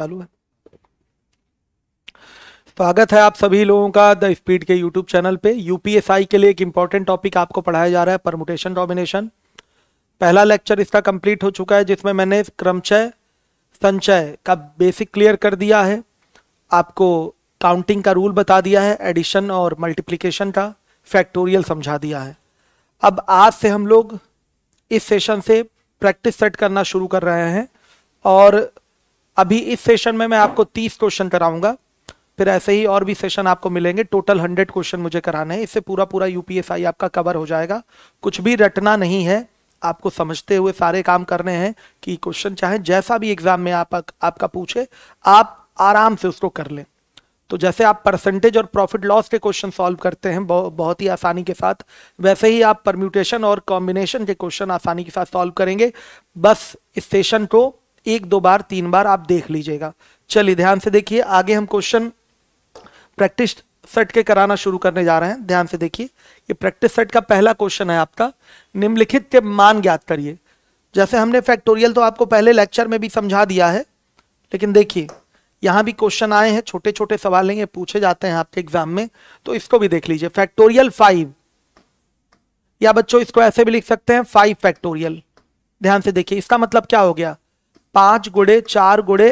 चालू है स्वागत है आप सभी लोगों का द स्पीड के यूट्यूब चैनल पे यूपीएसआई के लिए एक इंपॉर्टेंट टॉपिक आपको पढ़ाया जा रहा है परमुटेशन डोमिनेशन पहला लेक्चर इसका कंप्लीट हो चुका है जिसमें मैंने क्रमचय संचय का बेसिक क्लियर कर दिया है आपको काउंटिंग का रूल बता दिया है एडिशन और मल्टीप्लीकेशन का फैक्टोरियल समझा दिया है अब आज से हम लोग इस सेशन से प्रैक्टिस सेट करना शुरू कर रहे हैं और अभी इस सेशन में मैं आपको तीस क्वेश्चन कराऊंगा फिर ऐसे ही और भी सेशन आपको मिलेंगे टोटल हंड्रेड क्वेश्चन मुझे कराना है इससे पूरा पूरा यूपीएसआई आपका कवर हो जाएगा कुछ भी रटना नहीं है आपको समझते हुए सारे काम करने हैं कि क्वेश्चन चाहे जैसा भी एग्जाम में आप, आपका पूछे आप आराम से उसको कर लें तो जैसे आप परसेंटेज और प्रॉफिट लॉस के क्वेश्चन सॉल्व करते हैं बहुत ही आसानी के साथ वैसे ही आप परम्यूटेशन और कॉम्बिनेशन के क्वेश्चन आसानी के साथ सॉल्व करेंगे बस इस सेशन को एक दो बार तीन बार आप देख लीजिएगा चलिए ध्यान से देखिए आगे हम क्वेश्चन प्रैक्टिस सेट के कराना शुरू करने जा रहे हैं ध्यान से देखिए ये प्रैक्टिस सेट का पहला क्वेश्चन है आपका निम्नलिखित के मान ज्ञात करिए जैसे हमने फैक्टोरियल तो आपको पहले लेक्चर में भी समझा दिया है लेकिन देखिए यहाँ भी क्वेश्चन आए हैं छोटे छोटे सवाल हैं ये पूछे जाते हैं आपके एग्जाम में तो इसको भी देख लीजिए फैक्टोरियल फाइव या बच्चों इसको ऐसे भी लिख सकते हैं फाइव फैक्टोरियल ध्यान से देखिए इसका मतलब क्या हो गया पांच गुड़े चार गुड़े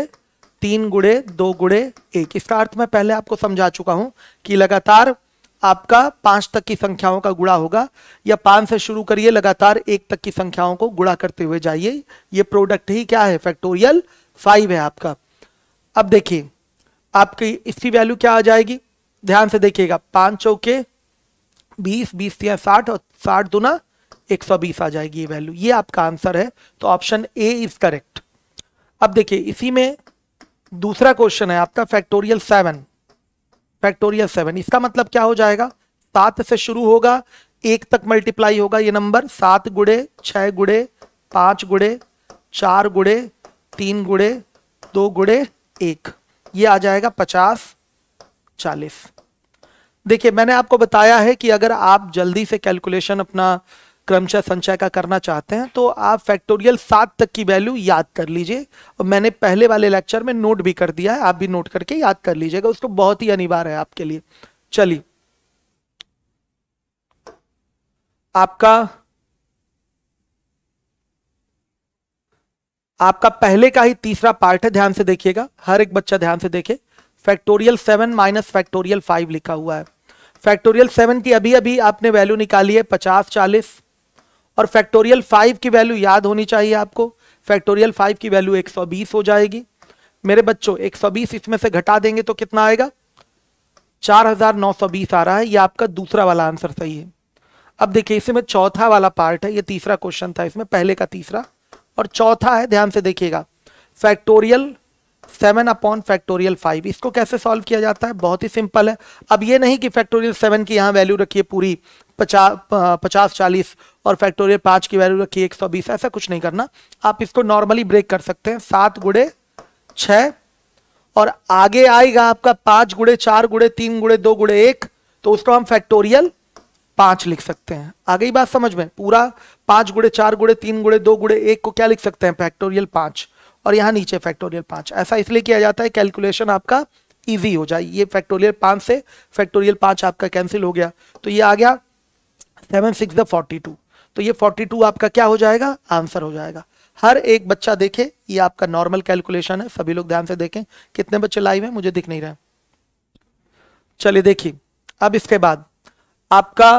तीन गुड़े दो गुड़े एक इसका अर्थ मैं पहले आपको समझा चुका हूं कि लगातार आपका पांच तक की संख्याओं का गुड़ा होगा या पांच से शुरू करिए लगातार एक तक की संख्याओं को गुड़ा करते हुए जाइए ये प्रोडक्ट ही क्या है फैक्टोरियल फाइव है आपका अब देखिए आपकी इसकी वैल्यू क्या आ जाएगी ध्यान से देखिएगा पांच चौके बीस बीस या साठ और साठ दुना एक सौ बीस आ जाएगी ये वैल्यू ये आपका आंसर है तो ऑप्शन ए इज करेक्ट अब देखिए इसी में दूसरा क्वेश्चन है आपका फैक्टोरियल सेवन फैक्टोरियल सेवन इसका मतलब क्या हो जाएगा सात से शुरू होगा एक तक मल्टीप्लाई होगा ये नंबर सात गुड़े छः गुड़े पाँच गुड़े चार गुड़े तीन गुड़े दो गुड़े एक ये आ जाएगा पचास चालीस देखिए मैंने आपको बताया है कि अगर आप जल्दी से कैलकुलेशन अपना क्रमशः संचय का करना चाहते हैं तो आप फैक्टोरियल सात तक की वैल्यू याद कर लीजिए और मैंने पहले वाले लेक्चर में नोट भी कर दिया है आप भी नोट करके याद कर लीजिएगा उसको बहुत ही अनिवार्य है आपके लिए चलिए आपका आपका पहले का ही तीसरा पार्ट है ध्यान से देखिएगा हर एक बच्चा ध्यान से देखे factorial seven minus factorial five लिखा हुआ है फैक्टोरियल सेवन की अभी अभी आपने वैल्यू निकाली है पचास चालीस और फैक्टोरियल फाइव की वैल्यू याद होनी चाहिए आपको फैक्टोरियल फाइव की वैल्यू 120 हो जाएगी मेरे बच्चों 120 इसमें से घटा देंगे तो कितना आएगा 4920 आ रहा है ये आपका दूसरा वाला आंसर सही है अब देखिए इसमें चौथा वाला पार्ट है ये तीसरा क्वेश्चन था इसमें पहले का तीसरा और चौथा है ध्यान से देखिएगा factorial seven upon factorial five इसको कैसे सॉल्व किया जाता है बहुत ही सिंपल है अब ये नहीं कि फैक्टोरियल सेवन की यहाँ वैल्यू रखिए पूरी पचास पचास चालीस और फैक्टोरियल पाँच की वैल्यू रखिए एक सौ बीस ऐसा कुछ नहीं करना आप इसको नॉर्मली ब्रेक कर सकते हैं सात गुड़े छ और आगे आएगा आपका पाँच गुड़े चार गुड़े तीन गुड़े दो गुड़े एक तो उसको हम फैक्टोरियल पाँच लिख सकते हैं आगे ही बात समझ में पूरा पाँच गुड़े चार गुड़े तीन गुड़े दो गुड़े एक को क्या लिख सकते हैं फैक्टोरियल पाँच और यहाँ नीचे फैक्टोरियल पाँच ऐसा इसलिए किया जाता है कैलकुलेशन आपका ईजी e हो जाए ये फैक्टोरियल पाँच से फैक्टोरियल पाँच आपका कैंसिल हो गया तो ये आ गया seven six the forty two तो ये फोर्टी टू आपका क्या हो जाएगा आंसर हो जाएगा हर एक बच्चा देखे ये आपका नॉर्मल कैलकुलेशन है सभी लोग ध्यान से देखें कितने बच्चे लाइव हैं मुझे दिख नहीं रहे चलिए देखिए अब इसके बाद आपका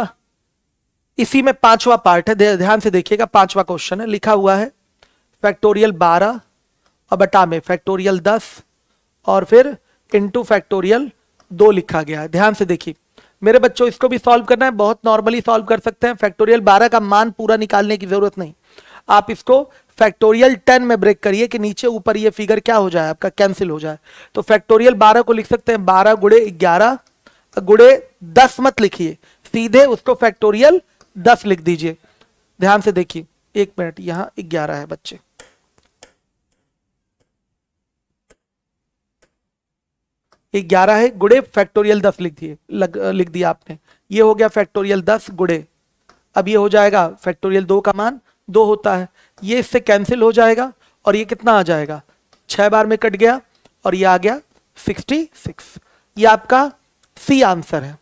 इसी में पांचवा पार्ट है ध्यान से देखिएगा पांचवा क्वेश्चन है लिखा हुआ है फैक्टोरियल बारह और बटा में फैक्टोरियल दस और फिर इंटू फैक्टोरियल दो लिखा गया है ध्यान से देखिए मेरे बच्चों इसको भी सॉल्व करना है बहुत नॉर्मली सॉल्व कर सकते हैं फैक्टोरियल बारह का मान पूरा निकालने की जरूरत नहीं आप इसको फैक्टोरियल टेन में ब्रेक करिए कि नीचे ऊपर ये फिगर क्या हो जाए आपका कैंसिल हो जाए तो फैक्टोरियल बारह को लिख सकते हैं बारह गुड़े ग्यारह गुड़े दस मत लिखिए सीधे उसको फैक्टोरियल दस लिख दीजिए ध्यान से देखिए एक मिनट यहाँ ग्यारह है बच्चे ये ग्यारह है गुड़े फैक्टोरियल दस लिख दिए लिख दिया आपने ये हो गया फैक्टोरियल दस गुड़े अब ये हो जाएगा फैक्टोरियल दो का मान दो होता है ये इससे कैंसिल हो जाएगा और ये कितना आ जाएगा छह बार में कट गया और ये आ गया सिक्सटी सिक्स ये आपका सी आंसर है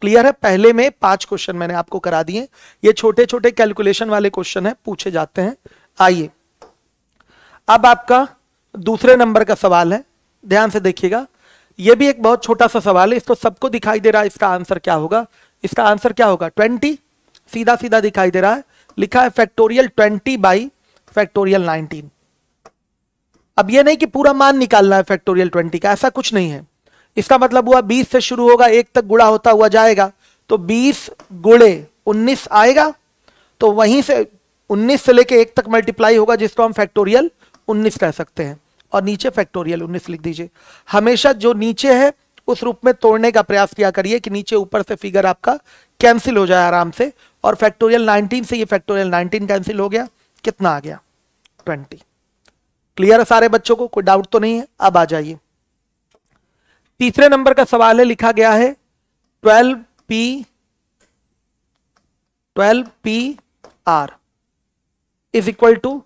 क्लियर है पहले में पांच क्वेश्चन मैंने आपको करा दिए ये छोटे छोटे कैलकुलेशन वाले क्वेश्चन है पूछे जाते हैं आइए अब आपका दूसरे नंबर का सवाल है ध्यान से देखिएगा ये भी एक बहुत छोटा सा सवाल है इसको सबको दिखाई दे रहा है इसका आंसर क्या होगा इसका आंसर क्या होगा ट्वेंटी सीधा सीधा दिखाई दे रहा है लिखा है factorial twenty by factorial nineteen अब ये नहीं कि पूरा मान निकालना है फैक्टोरियल ट्वेंटी का ऐसा कुछ नहीं है इसका मतलब हुआ बीस से शुरू होगा एक तक गुड़ा होता हुआ जाएगा तो बीस गुड़े उन्नीस आएगा तो वहीं से उन्नीस से लेके एक तक मल्टीप्लाई होगा जिसको हम फैक्टोरियल उन्नीस कह सकते हैं और नीचे फैक्टोरियल उन्नीस लिख दीजिए हमेशा जो नीचे है उस रूप में तोड़ने का प्रयास किया करिए कि नीचे ऊपर से फिगर आपका कैंसिल हो जाए आराम से और फैक्टोरियल 19 से ये फैक्टोरियल 19 कैंसिल हो गया कितना आ गया 20 क्लियर है सारे बच्चों को कोई डाउट तो नहीं है अब आ जाइए तीसरे नंबर का सवाल है लिखा गया है twelve P twelve P R is equal to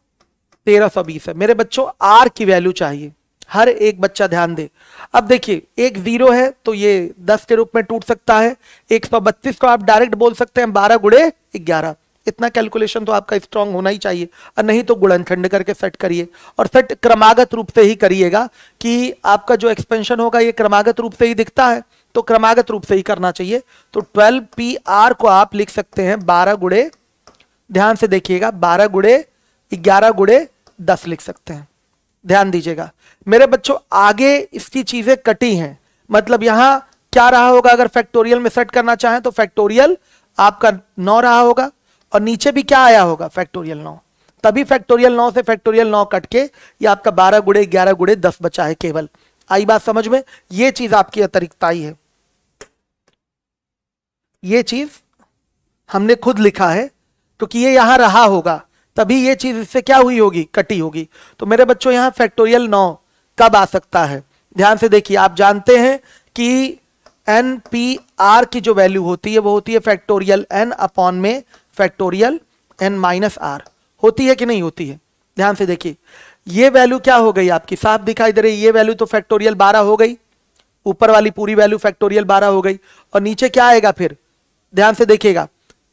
तेरह सौ बीस है मेरे बच्चों आर की वैल्यू चाहिए हर एक बच्चा ध्यान दे अब देखिए एक जीरो है तो ये दस के रूप में टूट सकता है एक सौ बत्तीस को आप डायरेक्ट बोल सकते हैं बारह गुड़े ग्यारह इतना कैलकुलेशन तो आपका स्ट्रांग होना ही चाहिए और नहीं तो खंड करके सेट करिए और सेट क्रमागत रूप से ही करिएगा कि आपका जो एक्सपेंशन होगा ये क्रमागत रूप से ही दिखता है तो क्रमागत रूप से ही करना चाहिए तो ट्वेल्व पी आर को आप लिख सकते हैं बारह गुड़े ध्यान से देखिएगा बारह गुड़े ग्यारह गुड़े दस लिख सकते हैं ध्यान दीजिएगा मेरे बच्चों आगे इसकी चीजें कटी हैं मतलब यहां क्या रहा होगा अगर फैक्टोरियल में सेट करना चाहें तो फैक्टोरियल आपका नौ रहा होगा और नीचे भी क्या आया होगा फैक्टोरियल नौ तभी फैक्टोरियल नौ से फैक्टोरियल नौ कट के ये आपका बारह गुड़े ग्यारह गुड़े दस बचा है केवल आई बात समझ में ये चीज आपकी अतिरिक्तताई है ये चीज हमने खुद लिखा है क्योंकि ये यहां रहा होगा तभी ये चीज इससे क्या हुई होगी कटी होगी तो मेरे बच्चों यहां फैक्टोरियल नौ कब आ सकता है ध्यान से देखिए आप जानते हैं कि एन पी आर की जो वैल्यू होती है वो होती है फैक्टोरियल एन अपॉन में फैक्टोरियल एन माइनस आर होती है कि नहीं होती है ध्यान से देखिए ये वैल्यू क्या हो गई आपकी साफ दिखाई दे रही ये वैल्यू तो फैक्टोरियल बारह हो गई ऊपर वाली पूरी वैल्यू फैक्टोरियल बारह हो गई और नीचे क्या आएगा फिर ध्यान से देखिएगा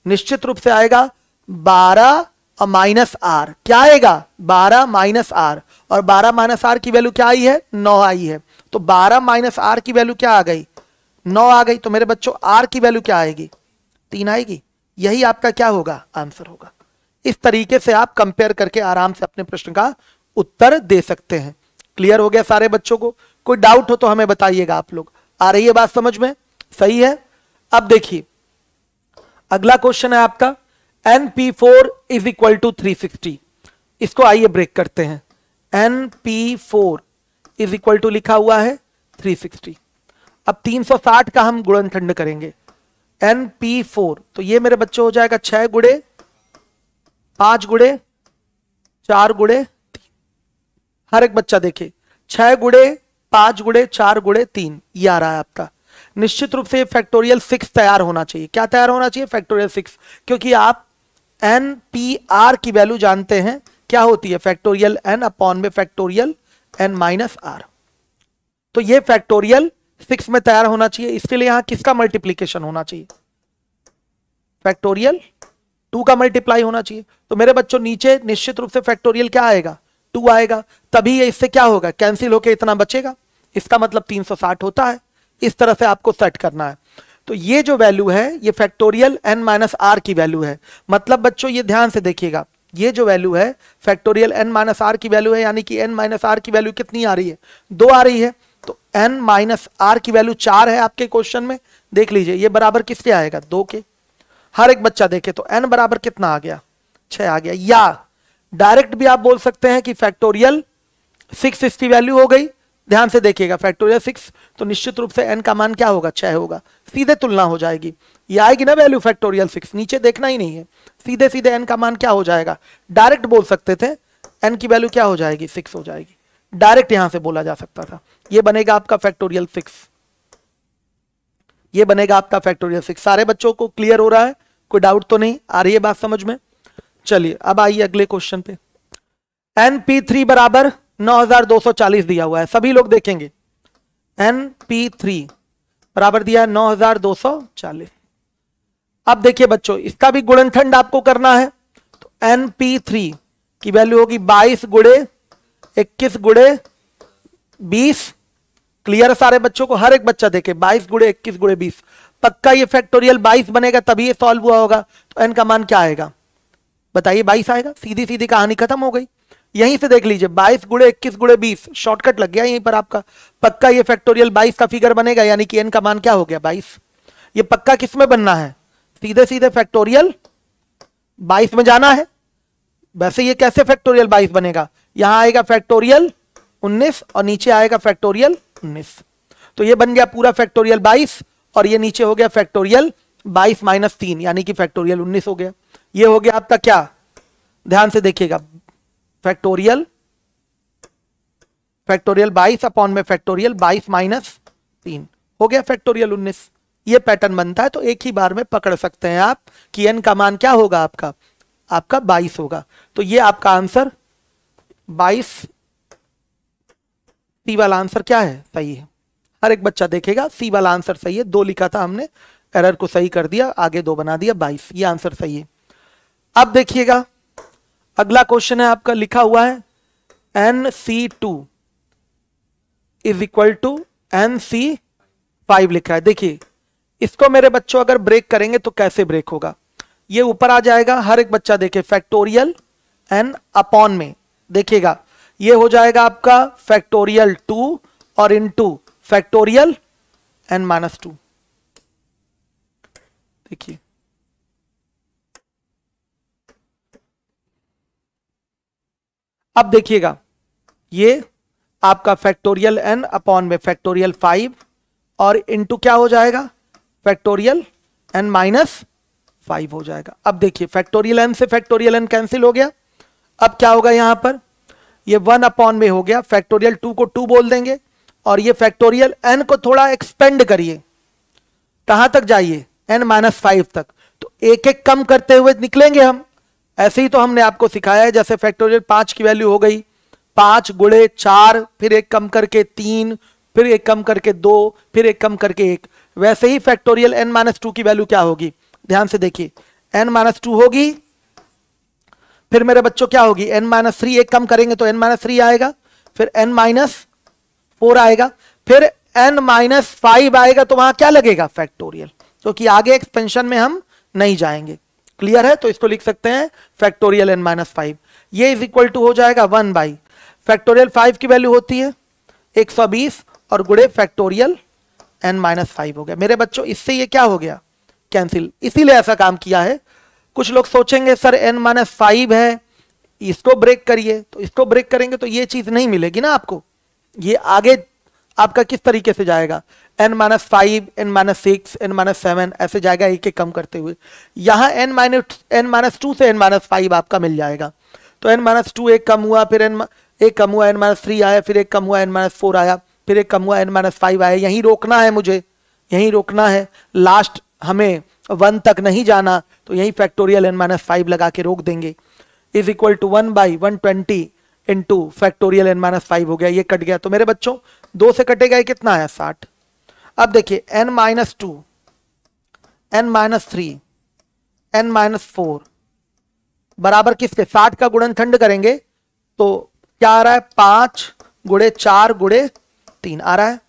निश्चित रूप से आएगा बारह और माइनस आर क्या आएगा बारह माइनस आर और बारह माइनस आर की वैल्यू क्या आई है नौ आई है तो बारह माइनस आर की वैल्यू क्या आ गई नौ आ गई तो मेरे बच्चों आर की वैल्यू क्या आएगी तीन आएगी यही आपका क्या होगा आंसर होगा इस तरीके से आप कंपेयर करके आराम से अपने प्रश्न का उत्तर दे सकते हैं क्लियर हो गया सारे बच्चों को कोई डाउट हो तो हमें बताइएगा आप लोग आ रही है बात समझ में सही है अब देखिए अगला क्वेश्चन है आपका N P four is equal to three sixty इसको आइए ब्रेक करते हैं N P four is equal to लिखा हुआ है थ्री सिक्सटी अब तीन सौ साठ का हम गुणनखंड करेंगे एन पी फोर तो ये मेरे बच्चों हो जाएगा छह गुड़े पांच गुड़े चार गुड़े हर एक बच्चा देखे छह गुड़े पांच गुड़े चार गुड़े तीन ये आ रहा है आपका निश्चित रूप से फैक्टोरियल सिक्स तैयार होना चाहिए क्या तैयार होना चाहिए फैक्टोरियल सिक्स क्योंकि आप एन पी आर की वैल्यू जानते हैं क्या होती है फैक्टोरियल एन अपॉन में फैक्टोरियल एन माइनस आर तो ये फैक्टोरियल सिक्स में तैयार होना चाहिए इसके लिए यहां किसका मल्टीप्लीकेशन होना चाहिए फैक्टोरियल टू का मल्टीप्लाई होना चाहिए तो मेरे बच्चों नीचे निश्चित रूप से फैक्टोरियल क्या आएगा टू आएगा तभी ये इससे क्या होगा कैंसिल होकर इतना बचेगा इसका मतलब 360 होता है इस तरह से आपको सेट करना है तो ये जो वैल्यू है ये फैक्टोरियल एन माइनस आर की वैल्यू है मतलब बच्चों ये ध्यान से देखिएगा ये जो वैल्यू है फैक्टोरियल एन माइनस आर की वैल्यू है यानी कि एन माइनस आर की वैल्यू कितनी आ रही है दो आ रही है तो एन माइनस आर की वैल्यू चार है आपके क्वेश्चन में देख लीजिए ये बराबर किसके आएगा दो के हर एक बच्चा देखे तो एन बराबर कितना आ गया छ आ गया या डायरेक्ट भी आप बोल सकते हैं कि फैक्टोरियल सिक्स इसकी वैल्यू हो गई ध्यान से देखिएगा फैक्टोरियल सिक्स तो निश्चित रूप से एन का मान क्या होगा छह होगा सीधे तुलना हो जाएगी ये आएगी ना वैल्यू फैक्टोरियल सिक्स नीचे देखना ही नहीं है सीधे सीधे एन का मान क्या हो जाएगा डायरेक्ट बोल सकते थे एन की वैल्यू क्या हो जाएगी सिक्स हो जाएगी डायरेक्ट यहां से बोला जा सकता था यह बनेगा आपका फैक्टोरियल सिक्स ये बनेगा आपका फैक्टोरियल सिक्स सारे बच्चों को क्लियर हो रहा है कोई डाउट तो नहीं आ रही है बात समझ में चलिए अब आइए अगले क्वेश्चन पे एन पी थ्री बराबर 9240 दिया हुआ है सभी लोग देखेंगे एन पी थ्री बराबर दिया है नौ अब देखिए बच्चों इसका भी गुणनखंड आपको करना है तो एन पी थ्री की वैल्यू होगी 22 गुड़े इक्कीस गुड़े 20 क्लियर सारे बच्चों को हर एक बच्चा देखे 22 गुड़े 21 गुड़े 20 पक्का ये फैक्टोरियल 22 बनेगा तभी ये सॉल्व हुआ होगा तो एन का मान क्या आएगा बताइए 22 आएगा सीधी सीधी कहानी खत्म हो गई यहीं से देख लीजिए बाईस गुड़े इक्कीस गुड़े बीस शॉर्टकट लग गया यहीं पर आपका पक्का ये फैक्टोरियल बाईस का फिगर बनेगा यानी कि एन का मान क्या हो गया बाईस ये पक्का किस में बनना है सीधे सीधे फैक्टोरियल बाईस में जाना है वैसे ये कैसे फैक्टोरियल बाईस बनेगा यहां आएगा फैक्टोरियल उन्नीस और नीचे आएगा फैक्टोरियल उन्नीस तो ये बन गया पूरा फैक्टोरियल बाईस और ये नीचे हो गया फैक्टोरियल बाईस माइनस तीन यानी कि फैक्टोरियल उन्नीस हो गया ये हो गया आपका क्या ध्यान से देखिएगा फैक्टोरियल फैक्टोरियल 22 अपॉन में फैक्टोरियल 22 माइनस तीन हो गया फैक्टोरियल 19 ये पैटर्न बनता है तो एक ही बार में पकड़ सकते हैं आप कि एन का मान क्या होगा आपका आपका 22 होगा तो ये आपका आंसर 22 सी वाला आंसर क्या है सही है हर एक बच्चा देखेगा सी वाला आंसर सही है दो लिखा था हमने एरर को सही कर दिया आगे दो बना दिया बाईस ये आंसर सही है अब देखिएगा अगला क्वेश्चन है आपका लिखा हुआ है N C two is equal to N C five लिखा है देखिए इसको मेरे बच्चों अगर ब्रेक करेंगे तो कैसे ब्रेक होगा ये ऊपर आ जाएगा हर एक बच्चा देखे फैक्टोरियल एन अपॉन में देखिएगा ये हो जाएगा आपका फैक्टोरियल टू और into factorial N minus two देखिए अब देखिएगा ये आपका फैक्टोरियल एन अपॉन में फैक्टोरियल फाइव और इनटू क्या हो जाएगा फैक्टोरियल एन माइनस फाइव हो जाएगा अब देखिए फैक्टोरियल एन से फैक्टोरियल एन कैंसिल हो गया अब क्या होगा यहां पर ये वन अपॉन में हो गया फैक्टोरियल टू को टू बोल देंगे और ये फैक्टोरियल एन को थोड़ा एक्सपेंड करिए कहां तक जाइए एन माइनस फाइव तक तो एक एक कम करते हुए निकलेंगे हम ऐसे ही तो हमने आपको सिखाया है जैसे फैक्टोरियल पांच की वैल्यू हो गई पांच गुड़े चार फिर एक कम करके तीन फिर एक कम करके दो फिर एक कम करके एक वैसे ही फैक्टोरियल एन माइनस टू की वैल्यू क्या होगी ध्यान से देखिए एन माइनस टू होगी फिर मेरे बच्चों क्या होगी एन माइनस थ्री एक कम करेंगे तो एन माइनस थ्री आएगा फिर एन माइनस फोर आएगा फिर एन माइनस फाइव आएगा तो वहां क्या लगेगा फैक्टोरियल क्योंकि तो आगे एक्सपेंशन में हम नहीं जाएंगे क्लियर है तो इसको लिख सकते हैं फैक्टोरियल एन माइनस फाइव ये इज इक्वल टू हो जाएगा वन बाई फैक्टोरियल फाइव की वैल्यू होती है एक सौ बीस और गुड़े फैक्टोरियल एन माइनस फाइव हो गया मेरे बच्चों इससे ये क्या हो गया कैंसिल इसीलिए ऐसा काम किया है कुछ लोग सोचेंगे सर एन माइनस फाइव है इसको ब्रेक करिए तो इसको ब्रेक करेंगे तो ये चीज नहीं मिलेगी ना आपको ये आगे आपका किस तरीके से जाएगा N minus five N minus six N minus seven ऐसे जाएगा एक एक कम करते हुए यहाँ N minus N minus two से एन माइनस फाइव आपका मिल जाएगा तो एन माइनस टू एक कम हुआ फिर एन एक कम हुआ एन माइनस थ्री आया फिर एक कम हुआ एन माइनस फोर आया फिर एक कम हुआ एन माइनस फाइव आया यहीं रोकना है मुझे यहीं रोकना है लास्ट हमें वन तक नहीं जाना तो यहीं फैक्टोरियल एन माइनस फाइव लगा के रोक देंगे is equal to one by one twenty into factorial N minus five हो गया ये कट गया तो मेरे बच्चों दो से कटेगा कितना आया साठ अब देखिए N minus two N minus three N minus four बराबर किसके साठ का ठंड करेंगे तो क्या आ रहा है पांच गुड़े चार गुड़े तीन आ रहा है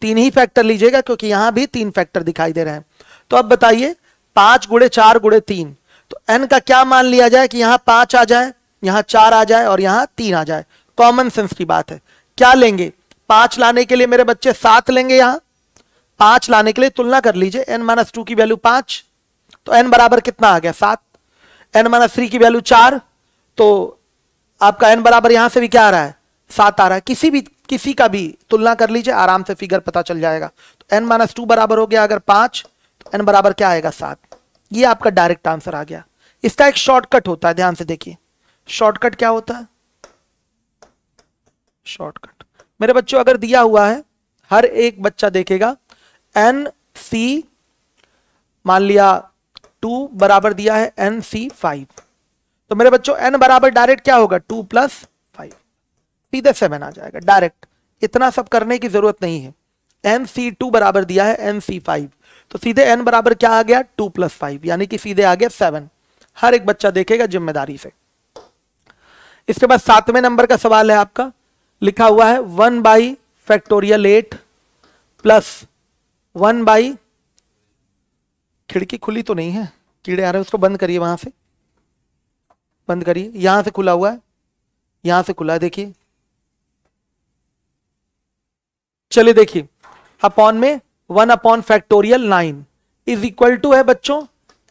तीन ही फैक्टर लीजिएगा क्योंकि यहां भी तीन फैक्टर दिखाई दे रहे हैं तो अब बताइए पांच गुड़े चार गुड़े तीन तो एन का क्या मान लिया जाए कि यहां पांच आ जाए यहां चार आ जाए और यहां तीन आ जाए कॉमन सेंस की बात है क्या लेंगे पांच लाने के लिए मेरे बच्चे सात लेंगे यहां पांच लाने के लिए तुलना कर लीजिए एन माइनस टू की वैल्यू पांच तो एन बराबर कितना आ गया सात एन माइनस थ्री की वैल्यू चार तो आपका एन बराबर यहां से भी क्या आ रहा है सात आ रहा है किसी भी किसी का भी तुलना कर लीजिए आराम से फिगर पता चल जाएगा तो एन माइनस टू बराबर हो गया अगर पांच तो एन बराबर क्या आएगा सात ये आपका डायरेक्ट आंसर आ गया इसका एक शॉर्टकट होता है ध्यान से देखिए शॉर्टकट क्या होता है शॉर्टकट मेरे बच्चों अगर दिया हुआ है हर एक बच्चा देखेगा एन सी मान लिया टू बराबर दिया है एन सी फाइव तो मेरे बच्चों एन बराबर डायरेक्ट क्या होगा टू प्लस फाइव सीधे सेवन आ जाएगा डायरेक्ट इतना सब करने की जरूरत नहीं है एन सी टू बराबर दिया है एन सी फाइव तो सीधे एन बराबर क्या आ गया टू प्लस फाइव यानी कि सीधे आ गया सेवन हर एक बच्चा देखेगा जिम्मेदारी से इसके बाद सातवें नंबर का सवाल है आपका लिखा हुआ है one by factorial eight plus one by खिड़की खुली तो नहीं है कीड़े आ रहे हैं उसको बंद करिए वहां से बंद करिए यहां से खुला हुआ है यहां से खुला है देखिए चलिए देखिए अपॉन में one upon factorial nine is equal to है बच्चों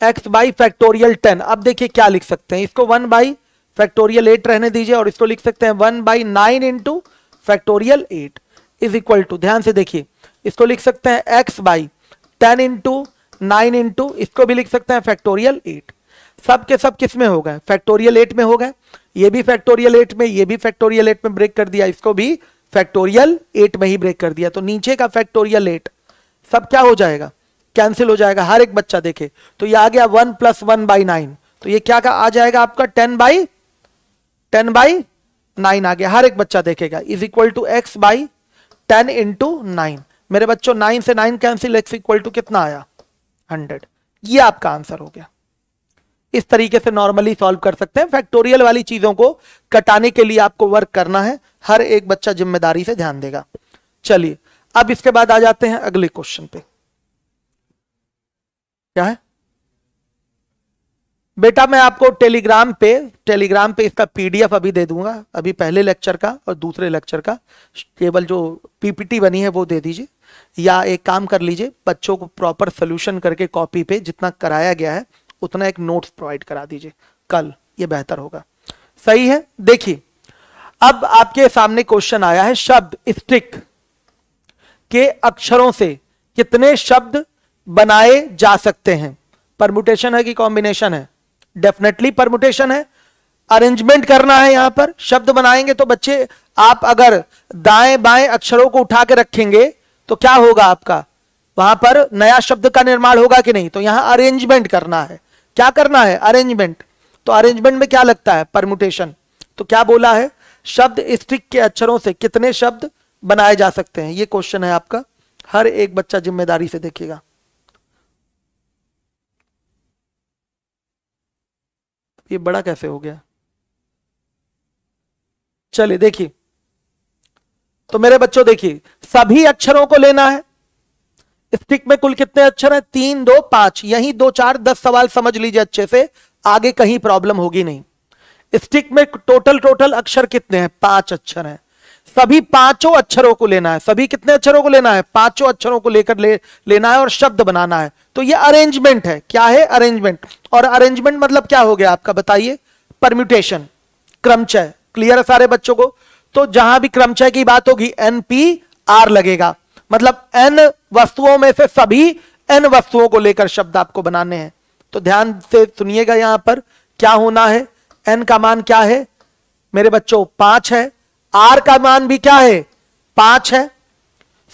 एक्स बाई फैक्टोरियल टेन अब देखिए क्या लिख सकते हैं इसको वन बाई फैक्टोरियल एट रहने दीजिए और इसको लिख सकते हैं one by nine into factorial eight is equal to ध्यान से देखिए इसको लिख सकते हैं X by ten into nine into इसको भी लिख सकते हैं फैक्टोरियल एट सब के सब किस में हो गए फैक्टोरियल एट में हो गए ये भी फैक्टोरियल एट में ये भी फैक्टोरियल एट में ब्रेक कर दिया इसको भी फैक्टोरियल एट में ही ब्रेक कर दिया तो नीचे का फैक्टोरियल एट सब क्या हो जाएगा कैंसिल हो जाएगा हर एक बच्चा देखे तो ये आ गया one plus one by nine तो ये क्या का आ जाएगा आपका ten by ten by nine आ गया हर एक बच्चा देखेगा is equal to X by ten into nine मेरे बच्चों नाइन से nine cancel X equal to कितना आया हंड्रेड ये आपका आंसर हो गया इस तरीके से नॉर्मली सॉल्व कर सकते हैं फैक्टोरियल वाली चीजों को कटाने के लिए आपको वर्क करना है हर एक बच्चा जिम्मेदारी से ध्यान देगा चलिए अब इसके बाद आ जाते हैं अगले क्वेश्चन पे क्या है बेटा मैं आपको टेलीग्राम पे टेलीग्राम पे इसका पीडीएफ अभी दे दूंगा अभी पहले लेक्चर का और दूसरे लेक्चर का केवल जो पीपीटी बनी है वो दे दीजिए या एक काम कर लीजिए बच्चों को प्रॉपर सोल्यूशन करके कॉपी पे जितना कराया गया है उतना एक नोट्स प्रोवाइड करा दीजिए कल ये बेहतर होगा सही है देखिए अब आपके सामने क्वेश्चन आया है शब्द स्टिक के अक्षरों से कितने शब्द बनाए जा सकते हैं परमुटेशन है कि कॉम्बिनेशन है डेफिनेटली परमुटेशन है अरेंजमेंट करना है यहां पर शब्द बनाएंगे तो बच्चे आप अगर दाएं बाएं अक्षरों को उठा के रखेंगे तो क्या होगा आपका वहां पर नया शब्द का निर्माण होगा कि नहीं तो यहां अरेंजमेंट करना है क्या करना है अरेंजमेंट तो अरेंजमेंट में क्या लगता है परमुटेशन तो क्या बोला है शब्द स्टिक के अक्षरों से कितने शब्द बनाए जा सकते हैं यह क्वेश्चन है आपका हर एक बच्चा जिम्मेदारी से देखेगा ये बड़ा कैसे हो गया चलिए देखिए तो मेरे बच्चों देखिए सभी अक्षरों को लेना है स्टिक में कुल कितने अक्षर हैं तीन दो पांच यही दो चार दस सवाल समझ लीजिए अच्छे से आगे कहीं प्रॉब्लम होगी नहीं स्टिक में टोटल टोटल अक्षर कितने हैं पांच अक्षर हैं सभी पांचों अक्षरों को लेना है सभी कितने अक्षरों को लेना है पांचों अक्षरों को लेकर ले, लेना है और शब्द बनाना है तो ये अरेंजमेंट है क्या है अरेंजमेंट और अरेंजमेंट मतलब क्या हो गया आपका बताइए परम्यूटेशन क्रमचय क्लियर है सारे बच्चों को तो जहां भी क्रमचय की बात होगी एन पी आर लगेगा मतलब एन वस्तुओं में से सभी एन वस्तुओं को लेकर शब्द आपको बनाने हैं तो ध्यान से सुनिएगा यहां पर क्या होना है एन का मान क्या है मेरे बच्चों पांच है आर का मान भी क्या है पांच है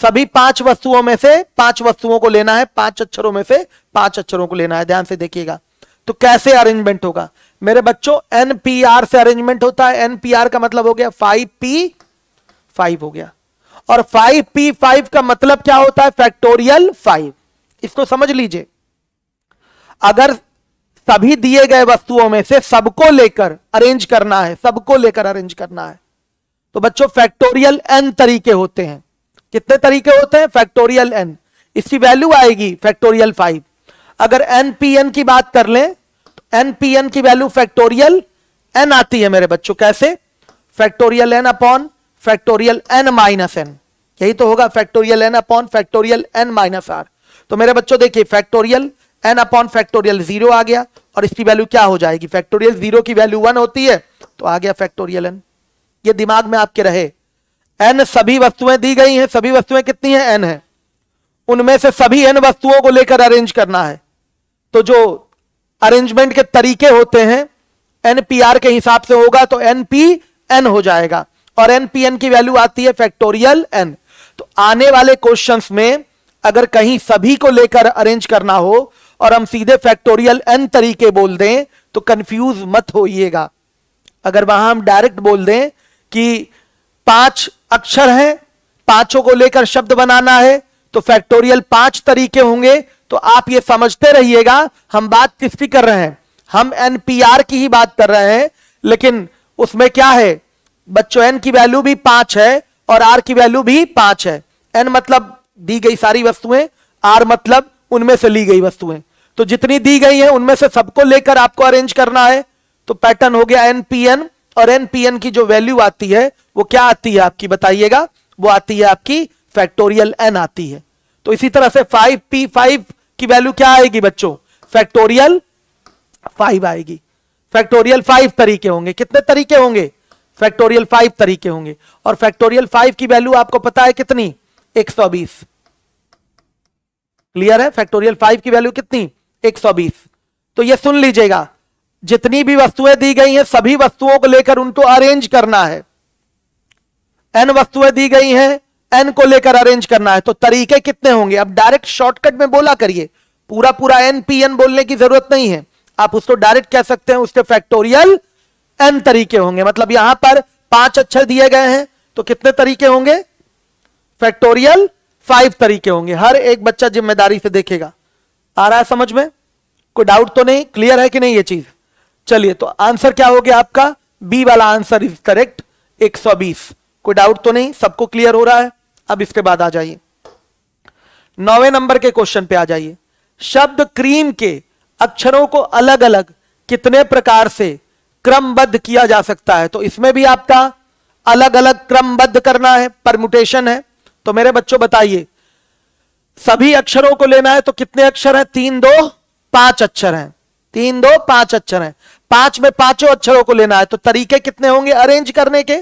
सभी पांच वस्तुओं में से पांच वस्तुओं को लेना है पांच अक्षरों में से पांच अक्षरों को लेना है ध्यान से देखिएगा तो कैसे अरेंजमेंट होगा मेरे बच्चों एनपीआर से अरेंजमेंट होता है एनपीआर का मतलब हो गया फाइव पी फाइव हो गया और फाइव पी फाइव का मतलब क्या होता है फैक्टोरियल फाइव इसको समझ लीजिए अगर सभी दिए गए वस्तुओं में से सबको लेकर अरेंज करना है सबको लेकर अरेंज करना है तो बच्चों फैक्टोरियल एन तरीके होते हैं कितने तरीके होते हैं फैक्टोरियल एन इसकी वैल्यू आएगी फैक्टोरियल फाइव अगर एन पी एन की बात कर लें एन पी एन की वैल्यू फैक्टोरियल एन आती है मेरे बच्चों कैसे factorial N upon factorial N minus N यही तो होगा factorial N upon factorial N minus R तो मेरे बच्चों देखिए factorial N upon factorial zero आ गया और इसकी वैल्यू क्या हो जाएगी फैक्टोरियल जीरो की वैल्यू वन होती है तो आ गया फैक्टोरियल एन ये दिमाग में आपके रहे एन सभी वस्तुएं दी गई हैं सभी वस्तुएं कितनी हैं एन है उनमें से सभी एन वस्तुओं को लेकर अरेंज करना है तो जो अरेंजमेंट के तरीके होते हैं एनपीआर के हिसाब से होगा तो एनपी एन हो जाएगा और एनपीएन की वैल्यू आती है फैक्टोरियल एन तो आने वाले क्वेश्चंस में अगर कहीं सभी को लेकर अरेंज करना हो और हम सीधे फैक्टोरियल एन तरीके बोल दें तो कंफ्यूज मत होइएगा अगर वहां हम डायरेक्ट बोल दें कि पांच अक्षर हैं पांचों को लेकर शब्द बनाना है तो फैक्टोरियल पांच तरीके होंगे तो आप ये समझते रहिएगा हम बात किसकी कर रहे हैं हम एनपीआर की ही बात कर रहे हैं लेकिन उसमें क्या है बच्चों एन की वैल्यू भी पांच है और आर की वैल्यू भी पांच है एन मतलब दी गई सारी वस्तुएं आर मतलब उनमें से ली गई वस्तुएं तो जितनी दी गई है उनमें से सबको लेकर आपको अरेंज करना है तो पैटर्न हो गया एनपीएन और एनपीएन की जो वैल्यू आती है वो क्या आती है आपकी बताइएगा वो आती है आपकी फैक्टोरियल एन आती है तो इसी तरह से फाइव पी फाइव की वैल्यू क्या आएगी बच्चों फैक्टोरियल फाइव आएगी फैक्टोरियल फाइव तरीके होंगे कितने तरीके होंगे फैक्टोरियल फाइव तरीके होंगे और फैक्टोरियल फाइव की वैल्यू आपको पता है कितनी 120 क्लियर है फैक्टोरियल फाइव की वैल्यू कितनी 120 तो ये सुन लीजिएगा जितनी भी वस्तुएं दी गई हैं सभी वस्तुओं को लेकर उनको अरेंज करना है एन वस्तुएं दी गई हैं एन को लेकर अरेंज करना है तो तरीके कितने होंगे अब डायरेक्ट शॉर्टकट में बोला करिए पूरा पूरा एन पी एन बोलने की जरूरत नहीं है आप उसको डायरेक्ट कह सकते हैं उसके फैक्टोरियल एन तरीके होंगे मतलब यहां पर पांच अक्षर दिए गए हैं तो कितने तरीके होंगे फैक्टोरियल फाइव तरीके होंगे हर एक बच्चा जिम्मेदारी से देखेगा आ रहा है समझ में कोई डाउट तो नहीं क्लियर है कि नहीं ये चीज चलिए तो आंसर क्या हो गया आपका बी वाला आंसर इज करेक्ट 120 कोई डाउट तो नहीं सबको क्लियर हो रहा है अब इसके बाद आ जाइए नौवे नंबर के क्वेश्चन पे आ जाइए शब्द क्रीम के अक्षरों को अलग अलग कितने प्रकार से क्रमबद्ध किया जा सकता है तो इसमें भी आपका अलग अलग क्रमबद्ध करना है परमुटेशन है तो मेरे बच्चों बताइए सभी अक्षरों को लेना है तो कितने अक्षर हैं तीन दो पांच अक्षर हैं तीन दो पांच अक्षर हैं पांच में पांचों अक्षरों को लेना है तो तरीके कितने होंगे अरेंज करने के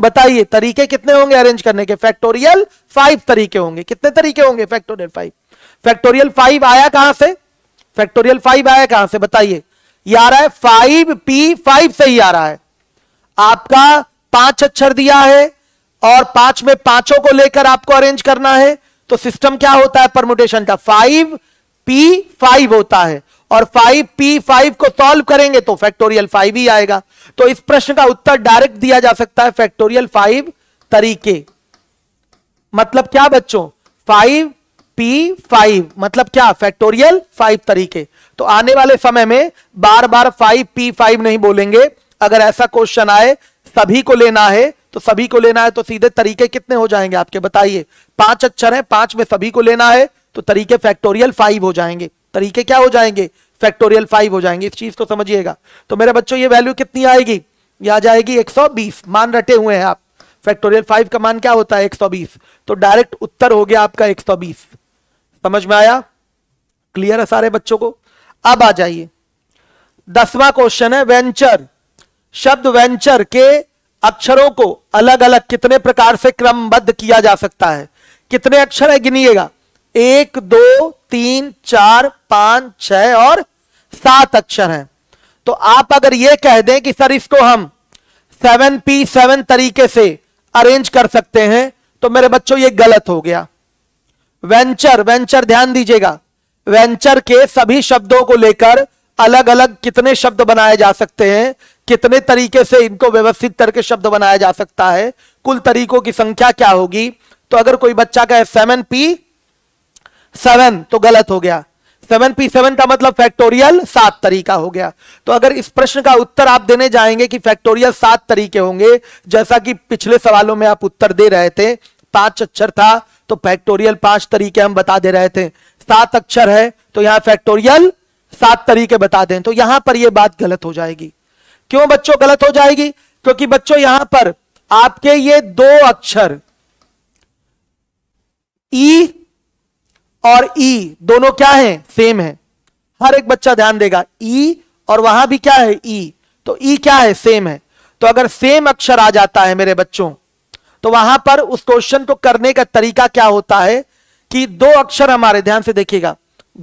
बताइए तरीके कितने होंगे अरेंज करने के फैक्टोरियल फाइव तरीके होंगे कितने तरीके होंगे फैक्टोरियल फाइव फैक्टोरियल फाइव आया कहां से फैक्टोरियल फाइव आया कहां से बताइए ये आ रहा है फाइव पी फाइव से ही आ रहा है आपका पांच अक्षर दिया है और पांच में पांचों को लेकर आपको अरेंज करना है तो सिस्टम क्या होता है परमुटेशन का फाइव पी फाइव होता है और फाइव पी फाइव को सॉल्व करेंगे तो फैक्टोरियल फाइव ही आएगा तो इस प्रश्न का उत्तर डायरेक्ट दिया जा सकता है फैक्टोरियल फाइव तरीके मतलब क्या बच्चों फाइव पी फाइव मतलब क्या फैक्टोरियल फाइव तरीके तो आने वाले समय में बार बार फाइव पी फाइव नहीं बोलेंगे अगर ऐसा क्वेश्चन आए सभी को लेना है तो सभी को लेना है तो सीधे तरीके कितने हो जाएंगे आपके बताइए पांच अक्षर है पांच में सभी को लेना है तो तरीके फैक्टोरियल फाइव हो जाएंगे तरीके क्या हो जाएंगे फैक्टोरियल फाइव हो जाएंगे इस चीज को समझिएगा तो मेरे बच्चों ये वैल्यू कितनी आएगी ये आ जाएगी 120 मान रटे हुए हैं आप फैक्टोरियल फाइव का मान क्या होता है 120 तो डायरेक्ट उत्तर हो गया आपका 120 समझ में आया क्लियर है सारे बच्चों को अब आ जाइए दसवां क्वेश्चन है वेंचर शब्द वेंचर के अक्षरों को अलग अलग कितने प्रकार से क्रमबद्ध किया जा सकता है कितने अक्षर है गिनिएगा एक दो तीन चार पांच छह और सात अक्षर हैं तो आप अगर यह कह दें कि सर इसको हम सेवन पी सेवन तरीके से अरेंज कर सकते हैं तो मेरे बच्चों ये गलत हो गया वेंचर वेंचर ध्यान दीजिएगा वेंचर के सभी शब्दों को लेकर अलग अलग कितने शब्द बनाए जा सकते हैं कितने तरीके से इनको व्यवस्थित करके शब्द बनाया जा सकता है कुल तरीकों की संख्या क्या होगी तो अगर कोई बच्चा कहे सेवन पी सेवन तो गलत हो गया सेवन पी सेवन का मतलब फैक्टोरियल सात तरीका हो गया तो अगर इस प्रश्न का उत्तर आप देने जाएंगे कि फैक्टोरियल सात तरीके होंगे जैसा कि पिछले सवालों में आप उत्तर दे रहे थे पांच अक्षर था तो फैक्टोरियल पांच तरीके हम बता दे रहे थे सात अक्षर है तो यहां फैक्टोरियल सात तरीके बता दें तो यहां पर यह बात गलत हो जाएगी क्यों बच्चों गलत हो जाएगी क्योंकि बच्चों यहां पर आपके ये दो अक्षर ई और ई e, दोनों क्या है सेम है हर एक बच्चा ध्यान देगा ई e और वहां भी क्या है ई e। तो ई क्या है सेम है तो अगर सेम अक्षर आ जाता है मेरे बच्चों तो वहां पर उस क्वेश्चन को करने का तरीका क्या होता है कि दो अक्षर हमारे ध्यान से देखिएगा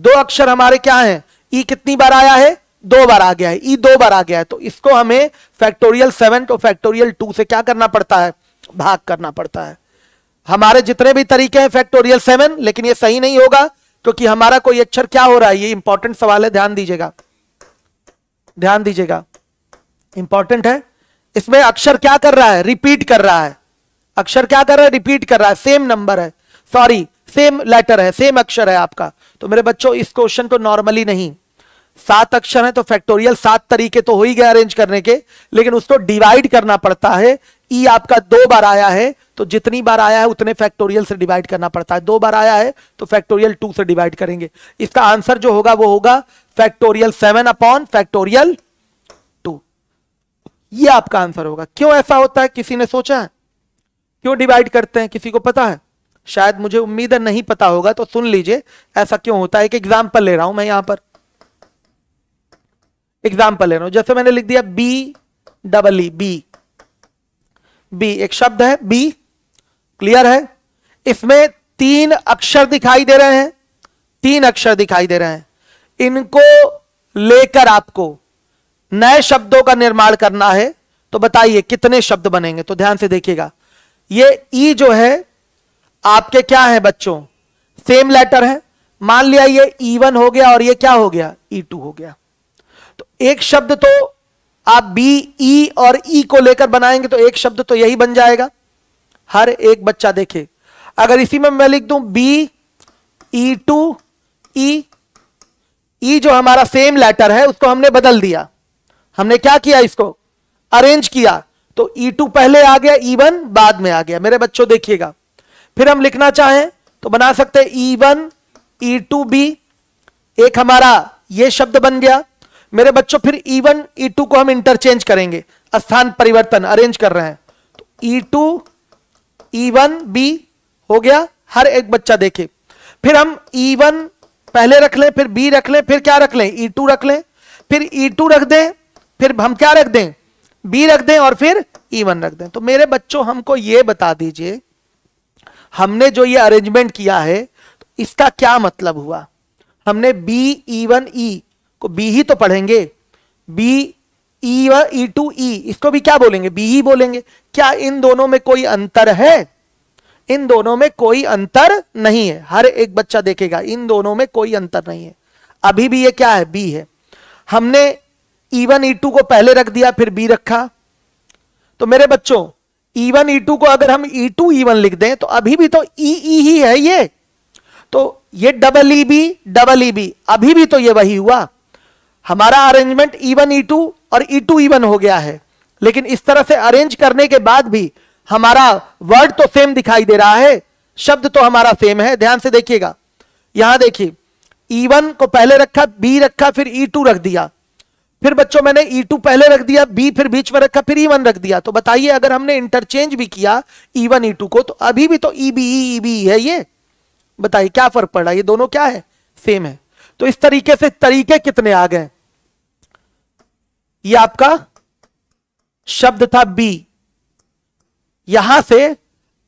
दो अक्षर हमारे क्या है ई कितनी बार आया है दो बार आ गया है ई दो बार आ गया है तो इसको हमें फैक्टोरियल सेवन को फैक्टोरियल टू से क्या करना पड़ता है भाग करना पड़ता है हमारे जितने भी तरीके हैं फैक्टोरियल सेवन लेकिन ये सही नहीं होगा क्योंकि हमारा कोई अक्षर क्या हो रहा है ये इंपॉर्टेंट सवाल है ध्यान दीजिएगा ध्यान दीजिएगा इंपॉर्टेंट है इसमें अक्षर क्या कर रहा है रिपीट कर रहा है अक्षर क्या कर रहा है रिपीट कर रहा है सेम नंबर है सॉरी सेम लेटर है सेम अक्षर है आपका तो मेरे बच्चों इस क्वेश्चन को नॉर्मली नहीं सात अक्षर है तो फैक्टोरियल सात तरीके तो हो ही गए अरेंज करने के लेकिन उसको डिवाइड करना पड़ता है ई e आपका दो बार आया है तो जितनी बार आया है उतने फैक्टोरियल से डिवाइड करना पड़ता है दो बार आया है तो फैक्टोरियल टू से डिवाइड करेंगे इसका आंसर जो होगा वो होगा factorial seven upon factorial two ये आपका आंसर होगा क्यों ऐसा होता है किसी ने सोचा है क्यों डिवाइड करते हैं किसी को पता है शायद मुझे उम्मीद है नहीं पता होगा तो सुन लीजिए ऐसा क्यों होता है एक एग्जाम्पल ले रहा हूं मैं यहां पर एग्जाम्पल ले रहा हूं जैसे मैंने लिख दिया B double E B B एक शब्द है बी क्लियर है इसमें तीन अक्षर दिखाई दे रहे हैं तीन अक्षर दिखाई दे रहे हैं इनको लेकर आपको नए शब्दों का निर्माण करना है तो बताइए कितने शब्द बनेंगे तो ध्यान से देखिएगा ये ई जो है आपके क्या है बच्चों सेम लेटर है मान लिया ये ई e वन हो गया और ये क्या हो गया ई e टू हो गया तो एक शब्द तो आप बी ई e और ई को लेकर बनाएंगे तो एक शब्द तो यही बन जाएगा हर एक बच्चा देखे अगर इसी में मैं लिख दूं बी ई टू ई ई जो हमारा सेम लेटर है उसको हमने बदल दिया हमने क्या किया इसको अरेंज किया तो ई e टू पहले आ गया ई e वन बाद में आ गया मेरे बच्चों देखिएगा फिर हम लिखना चाहें तो बना सकते E one E two B एक हमारा ये शब्द बन गया मेरे बच्चों फिर ई वन ई टू को हम इंटरचेंज करेंगे स्थान परिवर्तन अरेंज कर रहे हैं ई तो टू e E1 B हो गया हर एक बच्चा देखे फिर हम E1 पहले रख लें फिर B रख लें फिर क्या रख लें E2 रख लें फिर E2 रख दें फिर हम क्या रख दें B रख दें और फिर E1 रख दें तो मेरे बच्चों हमको ये बता दीजिए हमने जो ये अरेंजमेंट किया है तो इसका क्या मतलब हुआ हमने बी ई वन ई को बी ही तो पढ़ेंगे बी ई टू ई इसको भी क्या बोलेंगे बी ही बोलेंगे क्या इन दोनों में कोई अंतर है इन दोनों में कोई अंतर नहीं है हर एक बच्चा देखेगा इन दोनों में कोई अंतर नहीं है अभी भी ये क्या है बी है हमने ई वन ई टू को पहले रख दिया फिर बी रखा तो मेरे बच्चों ई वन ई टू को अगर हम ई टू ई वन लिख दें तो अभी भी तो ई e ई e ही है ये तो ये double E B double E B अभी भी तो ये वही हुआ हमारा arrangement E one E two और ई टू ई वन हो गया है लेकिन इस तरह से अरेंज करने के बाद भी हमारा वर्ड तो सेम दिखाई दे रहा है शब्द तो हमारा सेम है ध्यान से देखिएगा यहां देखिए ई e वन को पहले रखा बी रखा फिर ई e टू रख दिया फिर बच्चों मैंने ई e टू पहले रख दिया बी फिर बीच में रखा फिर ई वन रख दिया तो बताइए अगर हमने इंटरचेंज भी किया ई वन ई टू को तो अभी भी तो ई बी ई बी है ये बताइए क्या फर्क पड़ रहा है ये दोनों क्या है सेम है तो इस तरीके से तरीके कितने आ गए ये आपका शब्द था बी यहां से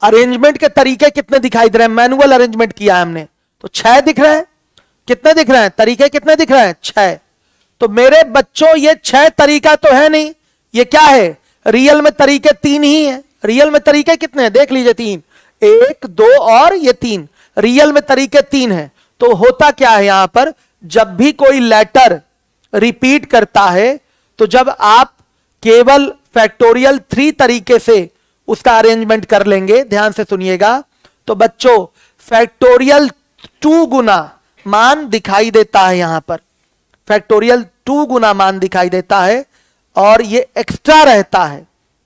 अरेंजमेंट के तरीके कितने दिखाई दे रहे हैं मैनुअल अरेंजमेंट किया है हमने तो छह दिख रहे हैं कितने दिख रहे हैं तरीके कितने दिख रहे हैं छह तो मेरे बच्चों ये छह तरीका तो है नहीं ये क्या है रियल में तरीके तीन ही है रियल में तरीके कितने हैं देख लीजिए तीन एक दो और ये तीन रियल में तरीके तीन है तो होता क्या है यहां पर जब भी कोई लेटर रिपीट करता है तो जब आप केवल फैक्टोरियल थ्री तरीके से उसका अरेंजमेंट कर लेंगे ध्यान से सुनिएगा तो बच्चों फैक्टोरियल टू गुना मान दिखाई देता है यहां पर फैक्टोरियल टू गुना मान दिखाई देता है और ये एक्स्ट्रा रहता है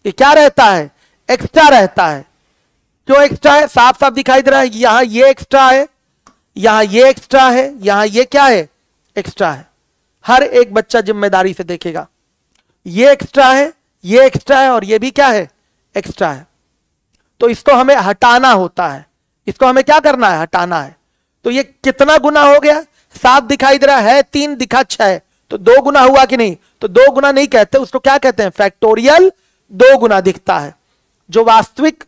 ये क्या रहता है एक्स्ट्रा रहता है क्यों एक्स्ट्रा है साफ साफ दिखाई दे रहा है यहां ये एक्स्ट्रा है यहां ये एक्स्ट्रा है यहां ये क्या है एक्स्ट्रा है हर एक बच्चा जिम्मेदारी से देखेगा ये एक्स्ट्रा है ये एक्स्ट्रा है और ये भी क्या है एक्स्ट्रा है तो इसको हमें हटाना होता है इसको हमें क्या करना है हटाना है तो ये कितना गुना हो गया सात दिखाई दे रहा है तीन दिखा छह तो दो गुना हुआ कि नहीं तो दो गुना नहीं कहते उसको क्या कहते हैं फैक्टोरियल दो गुना दिखता है जो वास्तविक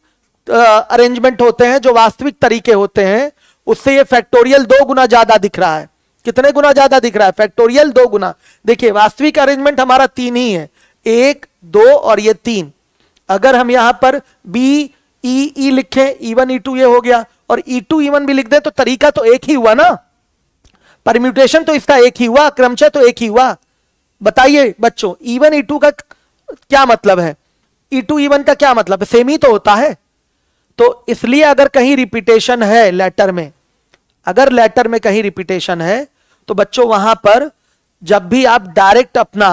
अरेंजमेंट होते हैं जो वास्तविक तरीके होते हैं उससे ये फैक्टोरियल दो गुना ज्यादा दिख रहा है कितने गुना ज्यादा दिख रहा है फैक्टोरियल दो गुना देखिए वास्तविक अरेंजमेंट हमारा तीन ही है एक दो और ये तीन अगर हम यहां पर बी ई ई लिखे ई वन ई टू ये हो गया और ई टू ई वन भी लिख दे तो तरीका तो एक ही हुआ ना परम्यूटेशन तो इसका एक ही हुआ क्रमशः तो एक ही हुआ बताइए बच्चों ई वन ई टू का क्या मतलब है ई टू ई वन का क्या मतलब सेम ही तो होता है तो इसलिए अगर कहीं रिपीटेशन है लेटर में अगर लेटर में कहीं रिपीटेशन है तो बच्चों वहां पर जब भी आप डायरेक्ट अपना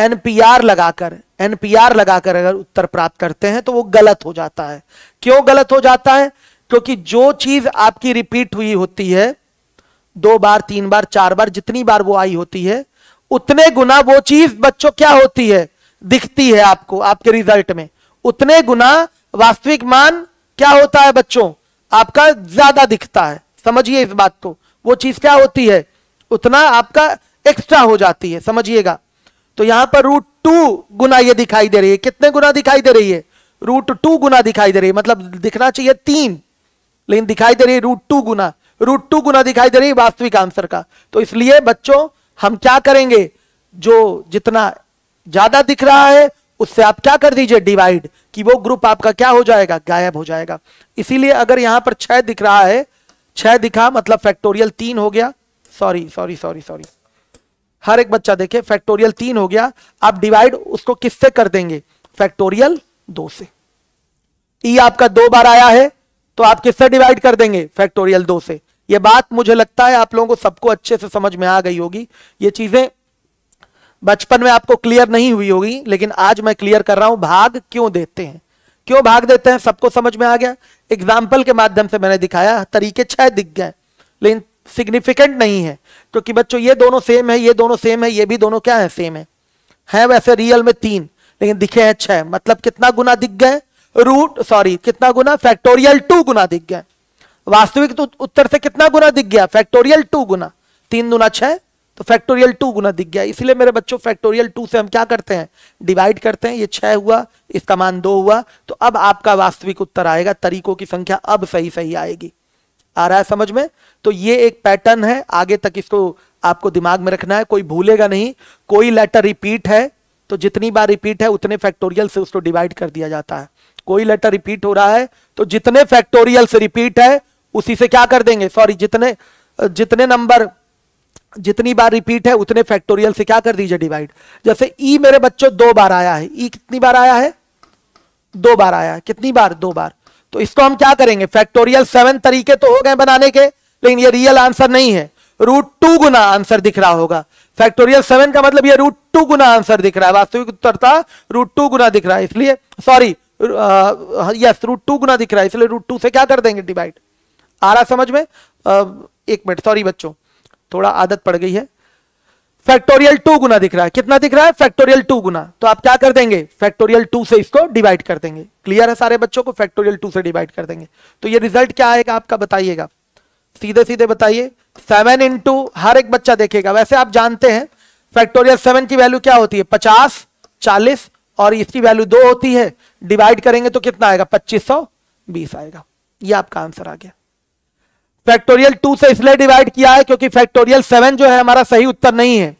एनपीआर लगाकर एनपीआर लगाकर अगर उत्तर प्राप्त करते हैं तो वो गलत हो जाता है क्यों गलत हो जाता है क्योंकि जो चीज आपकी रिपीट हुई होती है दो बार तीन बार चार बार जितनी बार वो आई होती है उतने गुना वो चीज बच्चों क्या होती है दिखती है आपको आपके रिजल्ट में उतने गुना वास्तविक मान क्या होता है बच्चों आपका ज्यादा दिखता है समझिए इस बात को वो चीज क्या होती है उतना आपका एक्स्ट्रा हो जाती है समझिएगा तो यहां पर रूट टू गुना ये दिखाई दे रही है कितने गुना दिखाई दे रही है रूट टू गुना दिखाई दे रही है मतलब दिखना चाहिए तीन लेकिन दिखाई दे रही है रूट टू गुना रूट टू गुना दिखाई दे रही है वास्तविक आंसर का तो इसलिए बच्चों हम क्या करेंगे जो जितना ज्यादा दिख रहा है उससे आप क्या कर दीजिए डिवाइड कि वो ग्रुप आपका क्या हो जाएगा गायब हो जाएगा इसीलिए अगर यहां पर छह दिख रहा है छह दिखा मतलब फैक्टोरियल तीन हो गया सॉरी सॉरी सॉरी सॉरी हर एक बच्चा देखे फैक्टोरियल तीन हो गया आप डिवाइड उसको किससे कर देंगे फैक्टोरियल दो से ई e आपका दो बार आया है तो आप किससे डिवाइड कर देंगे फैक्टोरियल दो से यह बात मुझे लगता है आप लोगों को सबको अच्छे से समझ में आ गई होगी ये चीजें बचपन में आपको क्लियर नहीं हुई होगी लेकिन आज मैं क्लियर कर रहा हूं भाग क्यों देते हैं क्यों भाग देते हैं सबको समझ में आ गया एग्जाम्पल के माध्यम से मैंने दिखाया तरीके छह दिख गए लेकिन सिग्निफिकेंट नहीं है क्योंकि तो बच्चों ये दोनों सेम है ये दोनों सेम है ये भी दोनों क्या है सेम है है वैसे रियल में तीन लेकिन दिखे हैं छह मतलब कितना गुना दिख गए रूट सॉरी कितना गुना फैक्टोरियल टू गुना दिख गए वास्तविक तो उत्तर से कितना गुना दिख गया फैक्टोरियल टू गुना तीन गुना छह तो फैक्टोरियल टू गुना दिख गया इसलिए मेरे बच्चों फैक्टोरियल टू से हम क्या करते हैं डिवाइड करते हैं ये छह हुआ इसका मान दो हुआ तो अब आपका वास्तविक उत्तर आएगा तरीकों की संख्या अब सही सही आएगी आ रहा है समझ में तो ये एक पैटर्न है आगे तक इसको आपको दिमाग में रखना है कोई भूलेगा नहीं कोई लेटर रिपीट है तो जितनी बार रिपीट है उतने फैक्टोरियल से उसको डिवाइड कर दिया जाता है कोई लेटर रिपीट हो रहा है तो जितने फैक्टोरियल से रिपीट है उसी से क्या कर देंगे सॉरी जितने जितने नंबर जितनी बार रिपीट है उतने फैक्टोरियल से क्या कर दीजिए डिवाइड जैसे ई e मेरे बच्चों दो बार आया है ई e कितनी बार आया है दो बार आया है कितनी बार दो बार तो इसको हम क्या करेंगे फैक्टोरियल सेवन तरीके तो हो गए बनाने के लेकिन ये रियल आंसर नहीं है रूट टू गुना आंसर दिख रहा होगा फैक्टोरियल सेवन का मतलब ये रूट टू गुना आंसर दिख रहा है वास्तविक उत्तरता रूट टू गुना दिख रहा है इसलिए सॉरी यस रूट टू गुना दिख रहा है इसलिए रूट टू से क्या कर देंगे डिवाइड आ रहा समझ में आ, uh, एक मिनट सॉरी बच्चों थोड़ा आदत पड़ गई है फैक्टोरियल टू गुना दिख रहा है कितना दिख रहा है फैक्टोरियल टू गुना तो आप क्या कर देंगे फैक्टोरियल टू से इसको डिवाइड कर देंगे क्लियर है सारे बच्चों को फैक्टोरियल टू से डिवाइड कर देंगे तो ये रिजल्ट क्या आएगा आपका बताइएगा सीधे सीधे बताइए सेवन इंटू हर एक बच्चा देखेगा वैसे आप जानते हैं फैक्टोरियल सेवन की वैल्यू क्या होती है पचास चालीस और इसकी वैल्यू दो होती है डिवाइड करेंगे तो कितना आएगा पच्चीस सौ बीस आएगा ये आपका आंसर आ गया फैक्टोरियल टू से इसलिए डिवाइड किया है क्योंकि फैक्टोरियल सेवन जो है हमारा सही उत्तर नहीं है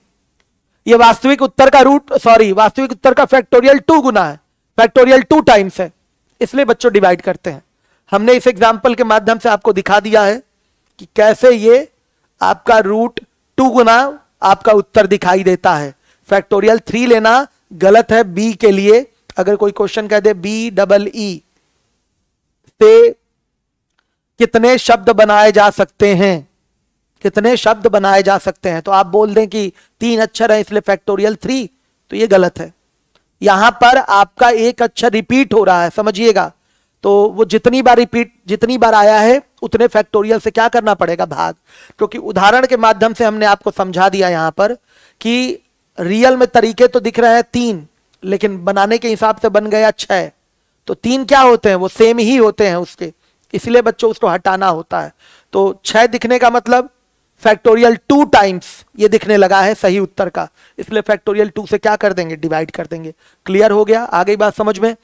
यह वास्तविक उत्तर का रूट सॉरी वास्तविक उत्तर का फैक्टोरियल टू गुना है फैक्टोरियल टू टाइम्स है इसलिए बच्चों डिवाइड करते हैं हमने इस एग्जाम्पल के माध्यम से आपको दिखा दिया है कि कैसे ये आपका रूट टू गुना आपका उत्तर दिखाई देता है फैक्टोरियल थ्री लेना गलत है बी के लिए अगर कोई क्वेश्चन कह दे बी डबल ई से कितने शब्द बनाए जा सकते हैं कितने शब्द बनाए जा सकते हैं तो आप बोल दें कि तीन अक्षर है इसलिए फैक्टोरियल थ्री तो ये गलत है यहां पर आपका एक अक्षर रिपीट हो रहा है समझिएगा तो वो जितनी बार रिपीट जितनी बार आया है उतने फैक्टोरियल से क्या करना पड़ेगा भाग क्योंकि तो उदाहरण के माध्यम से हमने आपको समझा दिया यहां पर कि रियल में तरीके तो दिख रहे हैं तीन लेकिन बनाने के हिसाब से बन गया छह तो तीन क्या होते हैं वो सेम ही होते हैं उसके इसलिए बच्चों उसको हटाना होता है तो छह दिखने का मतलब फैक्टोरियल टू टाइम्स ये दिखने लगा है सही उत्तर का इसलिए फैक्टोरियल टू से क्या कर देंगे डिवाइड कर देंगे क्लियर हो गया आ गई बात समझ में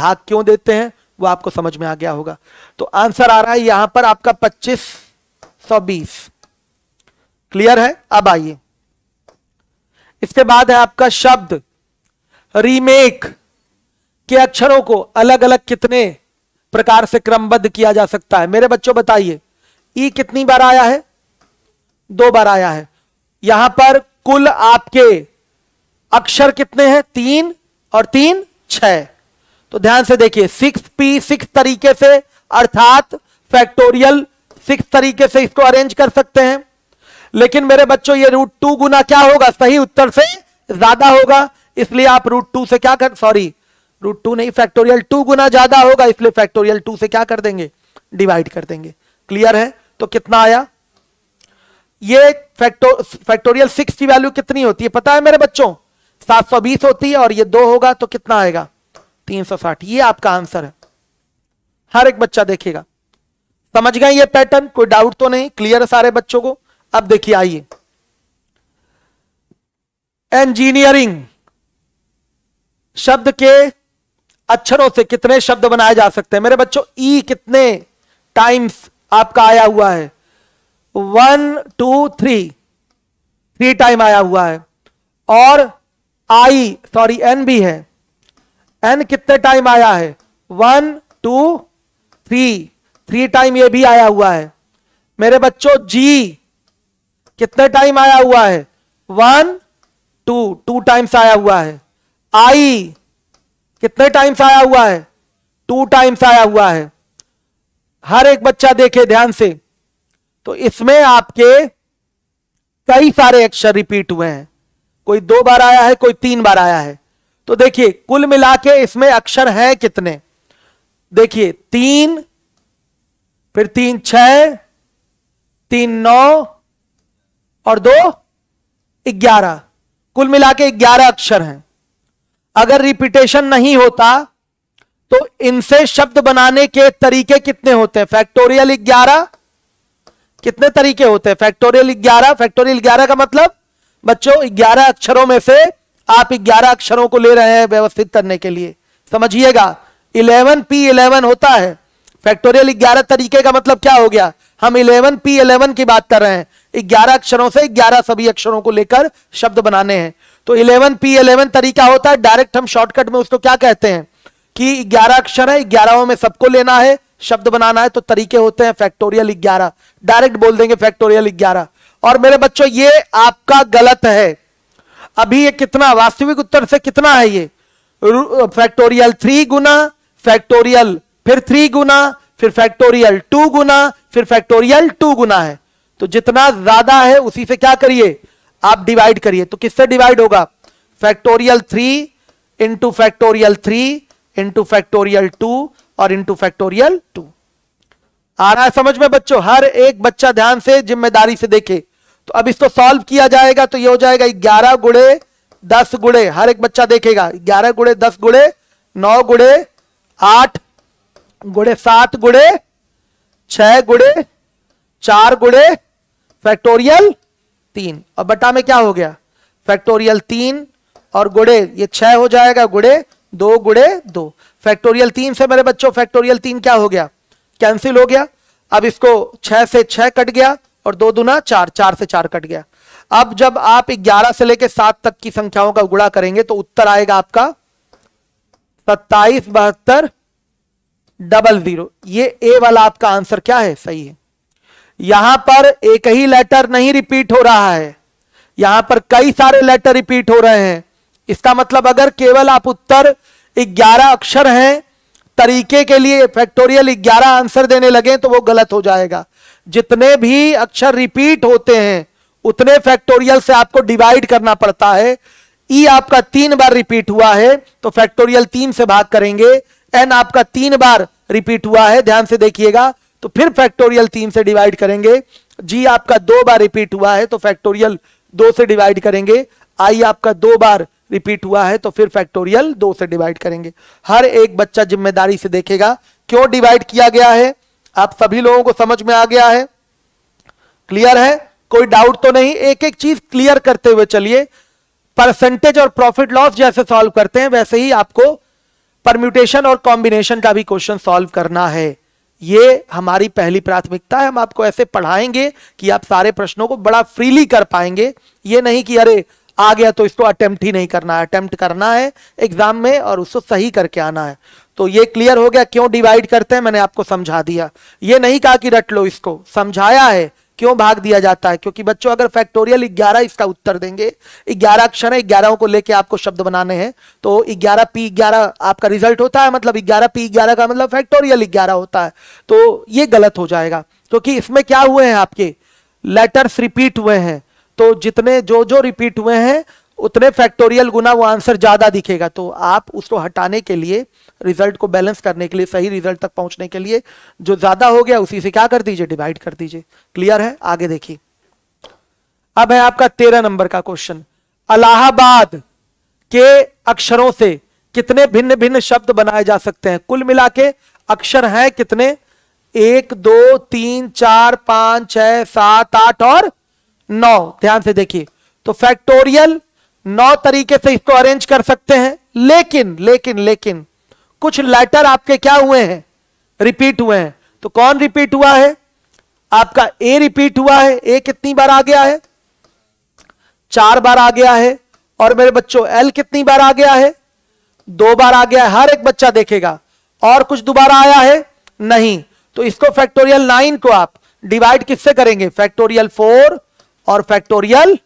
भाग क्यों देते हैं वो आपको समझ में आ गया होगा तो आंसर आ रहा है यहां पर आपका पच्चीस सौ बीस क्लियर है अब आइए इसके बाद है आपका शब्द रीमेक के अक्षरों को अलग अलग कितने प्रकार से क्रमबद्ध किया जा सकता है मेरे बच्चों बताइए ई कितनी बार आया है दो बार आया है यहां पर कुल आपके अक्षर कितने हैं तीन और तीन छ तो ध्यान से देखिए सिक्स पी सिक्स तरीके से अर्थात फैक्टोरियल सिक्स तरीके से इसको अरेंज कर सकते हैं लेकिन मेरे बच्चों ये रूट टू गुना क्या होगा सही उत्तर से ज्यादा होगा इसलिए आप रूट टू से क्या कर सॉरी रूट टू नहीं फैक्टोरियल टू गुना ज्यादा होगा इसलिए फैक्टोरियल टू से क्या कर देंगे डिवाइड कर देंगे क्लियर है तो कितना आया ये फैक्टो फैक्टोरियल सिक्स की वैल्यू कितनी होती है पता है मेरे बच्चों 720 होती है और ये दो होगा तो कितना आएगा 360 ये आपका आंसर है हर एक बच्चा देखेगा समझ गए ये पैटर्न कोई डाउट तो नहीं क्लियर है सारे बच्चों को अब देखिए आइए इंजीनियरिंग शब्द के अक्षरों से कितने शब्द बनाए जा सकते हैं मेरे बच्चों ई e कितने टाइम्स आपका आया हुआ है one two three three time आया हुआ है और आई सॉरी एन भी है एन कितने टाइम आया है one two three three time ये भी आया हुआ है मेरे बच्चों जी कितने टाइम आया हुआ है वन टू टू टाइम्स आया हुआ है आई कितने टाइम्स आया हुआ है टू टाइम्स आया हुआ है हर एक बच्चा देखे ध्यान से तो इसमें आपके कई सारे अक्षर रिपीट हुए हैं कोई दो बार आया है कोई तीन बार आया है तो देखिए कुल मिला के इसमें अक्षर हैं कितने देखिए तीन फिर तीन छ तीन नौ और दो ग्यारह कुल मिला के ग्यारह अक्षर हैं अगर रिपीटेशन नहीं होता तो इनसे शब्द बनाने के तरीके कितने होते हैं फैक्टोरियल ग्यारह कितने तरीके होते हैं फैक्टोरियल ग्यारह फैक्टोरियल ग्यारह का मतलब बच्चों ग्यारह अक्षरों में से आप ग्यारह अक्षरों को ले रहे हैं व्यवस्थित करने के लिए समझिएगा इलेवन पी इलेवन होता है फैक्टोरियल ग्यारह तरीके का मतलब क्या हो गया हम इलेवन पी इलेवन की बात कर रहे हैं ग्यारह अक्षरों से ग्यारह सभी अक्षरों को लेकर शब्द बनाने हैं तो 11 पी 11 तरीका होता है डायरेक्ट हम शॉर्टकट में उसको क्या कहते हैं कि 11 अक्षर है ग्यारहों में सबको लेना है शब्द बनाना है तो तरीके होते हैं फैक्टोरियल ग्यारह डायरेक्ट बोल देंगे फैक्टोरियल ग्यारह और मेरे बच्चों ये आपका गलत है अभी ये कितना वास्तविक उत्तर से कितना है ये फैक्टोरियल थ्री गुना फैक्टोरियल फिर थ्री गुना फिर फैक्टोरियल टू गुना फिर फैक्टोरियल टू गुना है तो जितना ज्यादा है उसी से क्या करिए आप डिवाइड करिए तो किससे डिवाइड होगा factorial three into factorial three into factorial two और इंटू फैक्टोरियल टू आ रहा है समझ में बच्चों हर एक बच्चा ध्यान से जिम्मेदारी से देखे तो अब इसको सॉल्व किया जाएगा तो ये हो जाएगा ग्यारह गुड़े दस गुड़े हर एक बच्चा देखेगा ग्यारह गुड़े दस गुड़े नौ गुड़े आठ गुड़े सात गुड़े छह गुड़े चार गुड़े फैक्टोरियल तीन और बटा में क्या हो गया फैक्टोरियल तीन और गुड़े ये छह हो जाएगा गुड़े दो गुड़े दो फैक्टोरियल तीन से मेरे बच्चों फैक्टोरियल तीन क्या हो गया कैंसिल हो गया अब इसको छह से छह कट गया और दो दुना चार चार से चार कट गया अब जब आप ग्यारह से लेकर सात तक की संख्याओं का गुड़ा करेंगे तो उत्तर आएगा आपका सत्ताईस बहत्तर डबल जीरो ये ए वाला आपका आंसर क्या है सही है यहां पर एक ही लेटर नहीं रिपीट हो रहा है यहां पर कई सारे लेटर रिपीट हो रहे हैं इसका मतलब अगर केवल आप उत्तर 11 अक्षर हैं तरीके के लिए फैक्टोरियल 11 आंसर देने लगे तो वो गलत हो जाएगा जितने भी अक्षर रिपीट होते हैं उतने फैक्टोरियल से आपको डिवाइड करना पड़ता है ई e आपका तीन बार रिपीट हुआ है तो फैक्टोरियल तीन से भाग करेंगे एन आपका तीन बार रिपीट हुआ है ध्यान से देखिएगा तो फिर फैक्टोरियल तीन से डिवाइड करेंगे जी आपका दो बार रिपीट हुआ है तो फैक्टोरियल दो से डिवाइड करेंगे आई आपका दो बार रिपीट हुआ है तो फिर फैक्टोरियल दो से डिवाइड करेंगे हर एक बच्चा जिम्मेदारी से देखेगा क्यों डिवाइड किया गया है आप सभी लोगों को समझ में आ गया है क्लियर है कोई डाउट तो नहीं एक एक चीज क्लियर करते हुए चलिए परसेंटेज और प्रॉफिट लॉस जैसे सॉल्व करते हैं वैसे ही आपको परम्यूटेशन और कॉम्बिनेशन का भी क्वेश्चन सॉल्व करना है ये हमारी पहली प्राथमिकता है हम आपको ऐसे पढ़ाएंगे कि आप सारे प्रश्नों को बड़ा फ्रीली कर पाएंगे ये नहीं कि अरे आ गया तो इसको अटेम्प्ट ही नहीं करना है अटेम्प्ट करना है एग्जाम में और उसको सही करके आना है तो ये क्लियर हो गया क्यों डिवाइड करते हैं मैंने आपको समझा दिया ये नहीं कहा कि रट लो इसको समझाया है क्यों भाग दिया जाता है क्योंकि बच्चों अगर फैक्टोरियल 11 इसका उत्तर देंगे 11 अक्षर है ग्यारह को लेके आपको शब्द बनाने हैं तो 11 पी 11 आपका रिजल्ट होता है मतलब 11 पी 11 का मतलब फैक्टोरियल 11 होता है तो ये गलत हो जाएगा क्योंकि तो इसमें क्या हुए हैं आपके लेटर्स रिपीट हुए हैं तो जितने जो जो रिपीट हुए हैं उतने फैक्टोरियल गुना वो आंसर ज़्यादा दिखेगा तो आप उसको हटाने के लिए रिजल्ट को बैलेंस करने के लिए सही रिजल्ट तक पहुंचने के लिए जो ज़्यादा हो गया उसी से क्या कर दीजिए डिवाइड कर दीजिए क्लियर है आगे देखिए अब है आपका तेरह नंबर का क्वेश्चन अलाहाबाद के अक्षरों से कितने भिन्न भिन्न शब्द बनाए जा सकते हैं कुल मिला के अक्षर हैं कितने एक दो तीन चार पांच छह सात आठ और नौ ध्यान से देखिए तो फैक्टोरियल नौ तरीके से इसको अरेंज कर सकते हैं लेकिन लेकिन लेकिन कुछ लेटर आपके क्या हुए हैं रिपीट हुए हैं तो कौन रिपीट हुआ है आपका ए रिपीट हुआ है ए कितनी बार आ गया है चार बार आ गया है और मेरे बच्चों एल कितनी बार आ गया है दो बार आ गया है हर एक बच्चा देखेगा और कुछ दोबारा आया है नहीं तो इसको फैक्टोरियल नाइन को आप डिवाइड किससे करेंगे फैक्टोरियल फोर और फैक्टोरियल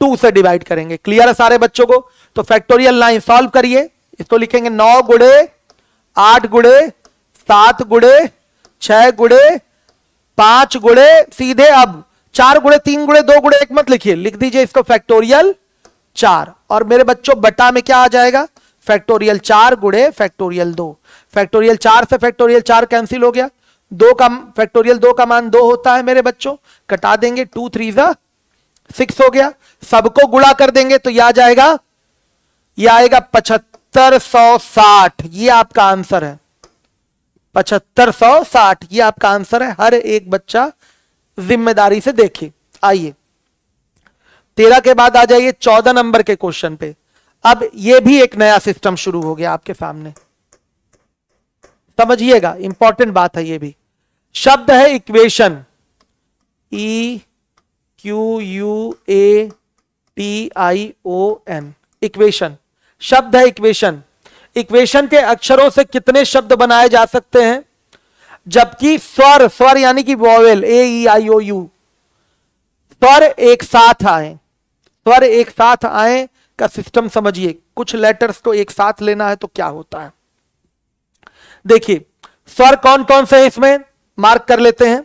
टू से डिवाइड करेंगे क्लियर है सारे बच्चों को तो फैक्टोरियल नाइन सॉल्व करिए इसको लिखेंगे नौ गुड़े आठ गुड़े सात गुड़े छह गुड़े पांच गुड़े सीधे अब चार गुड़े तीन गुड़े दो गुड़े एक मत लिखिए लिख दीजिए इसको फैक्टोरियल चार और मेरे बच्चों बटा में क्या आ जाएगा फैक्टोरियल चार गुड़े फैक्टोरियल दो फैक्टोरियल चार से फैक्टोरियल चार कैंसिल हो गया दो का फैक्टोरियल दो का मान दो होता है मेरे बच्चों कटा देंगे टू थ्री सा सिक्स हो गया सबको गुड़ा कर देंगे तो यह आ जाएगा यह आएगा पचहत्तर पचहत्तर सौ साठ ये आपका आंसर है पचहत्तर सौ साठ ये आपका आंसर है हर एक बच्चा जिम्मेदारी से देखे आइए तेरह के बाद आ जाइए चौदह नंबर के क्वेश्चन पे अब ये भी एक नया सिस्टम शुरू हो गया आपके सामने समझिएगा इंपॉर्टेंट बात है ये भी शब्द है equation E Q U A T I O N equation शब्द है इक्वेशन इक्वेशन के अक्षरों से कितने शब्द बनाए जा सकते हैं जबकि स्वर स्वर यानी कि vowel A E I O you स्वर एक साथ आए स्वर एक साथ आए का सिस्टम समझिए कुछ लेटर्स को एक साथ लेना है तो क्या होता है देखिए स्वर कौन कौन से हैं इसमें मार्क कर लेते हैं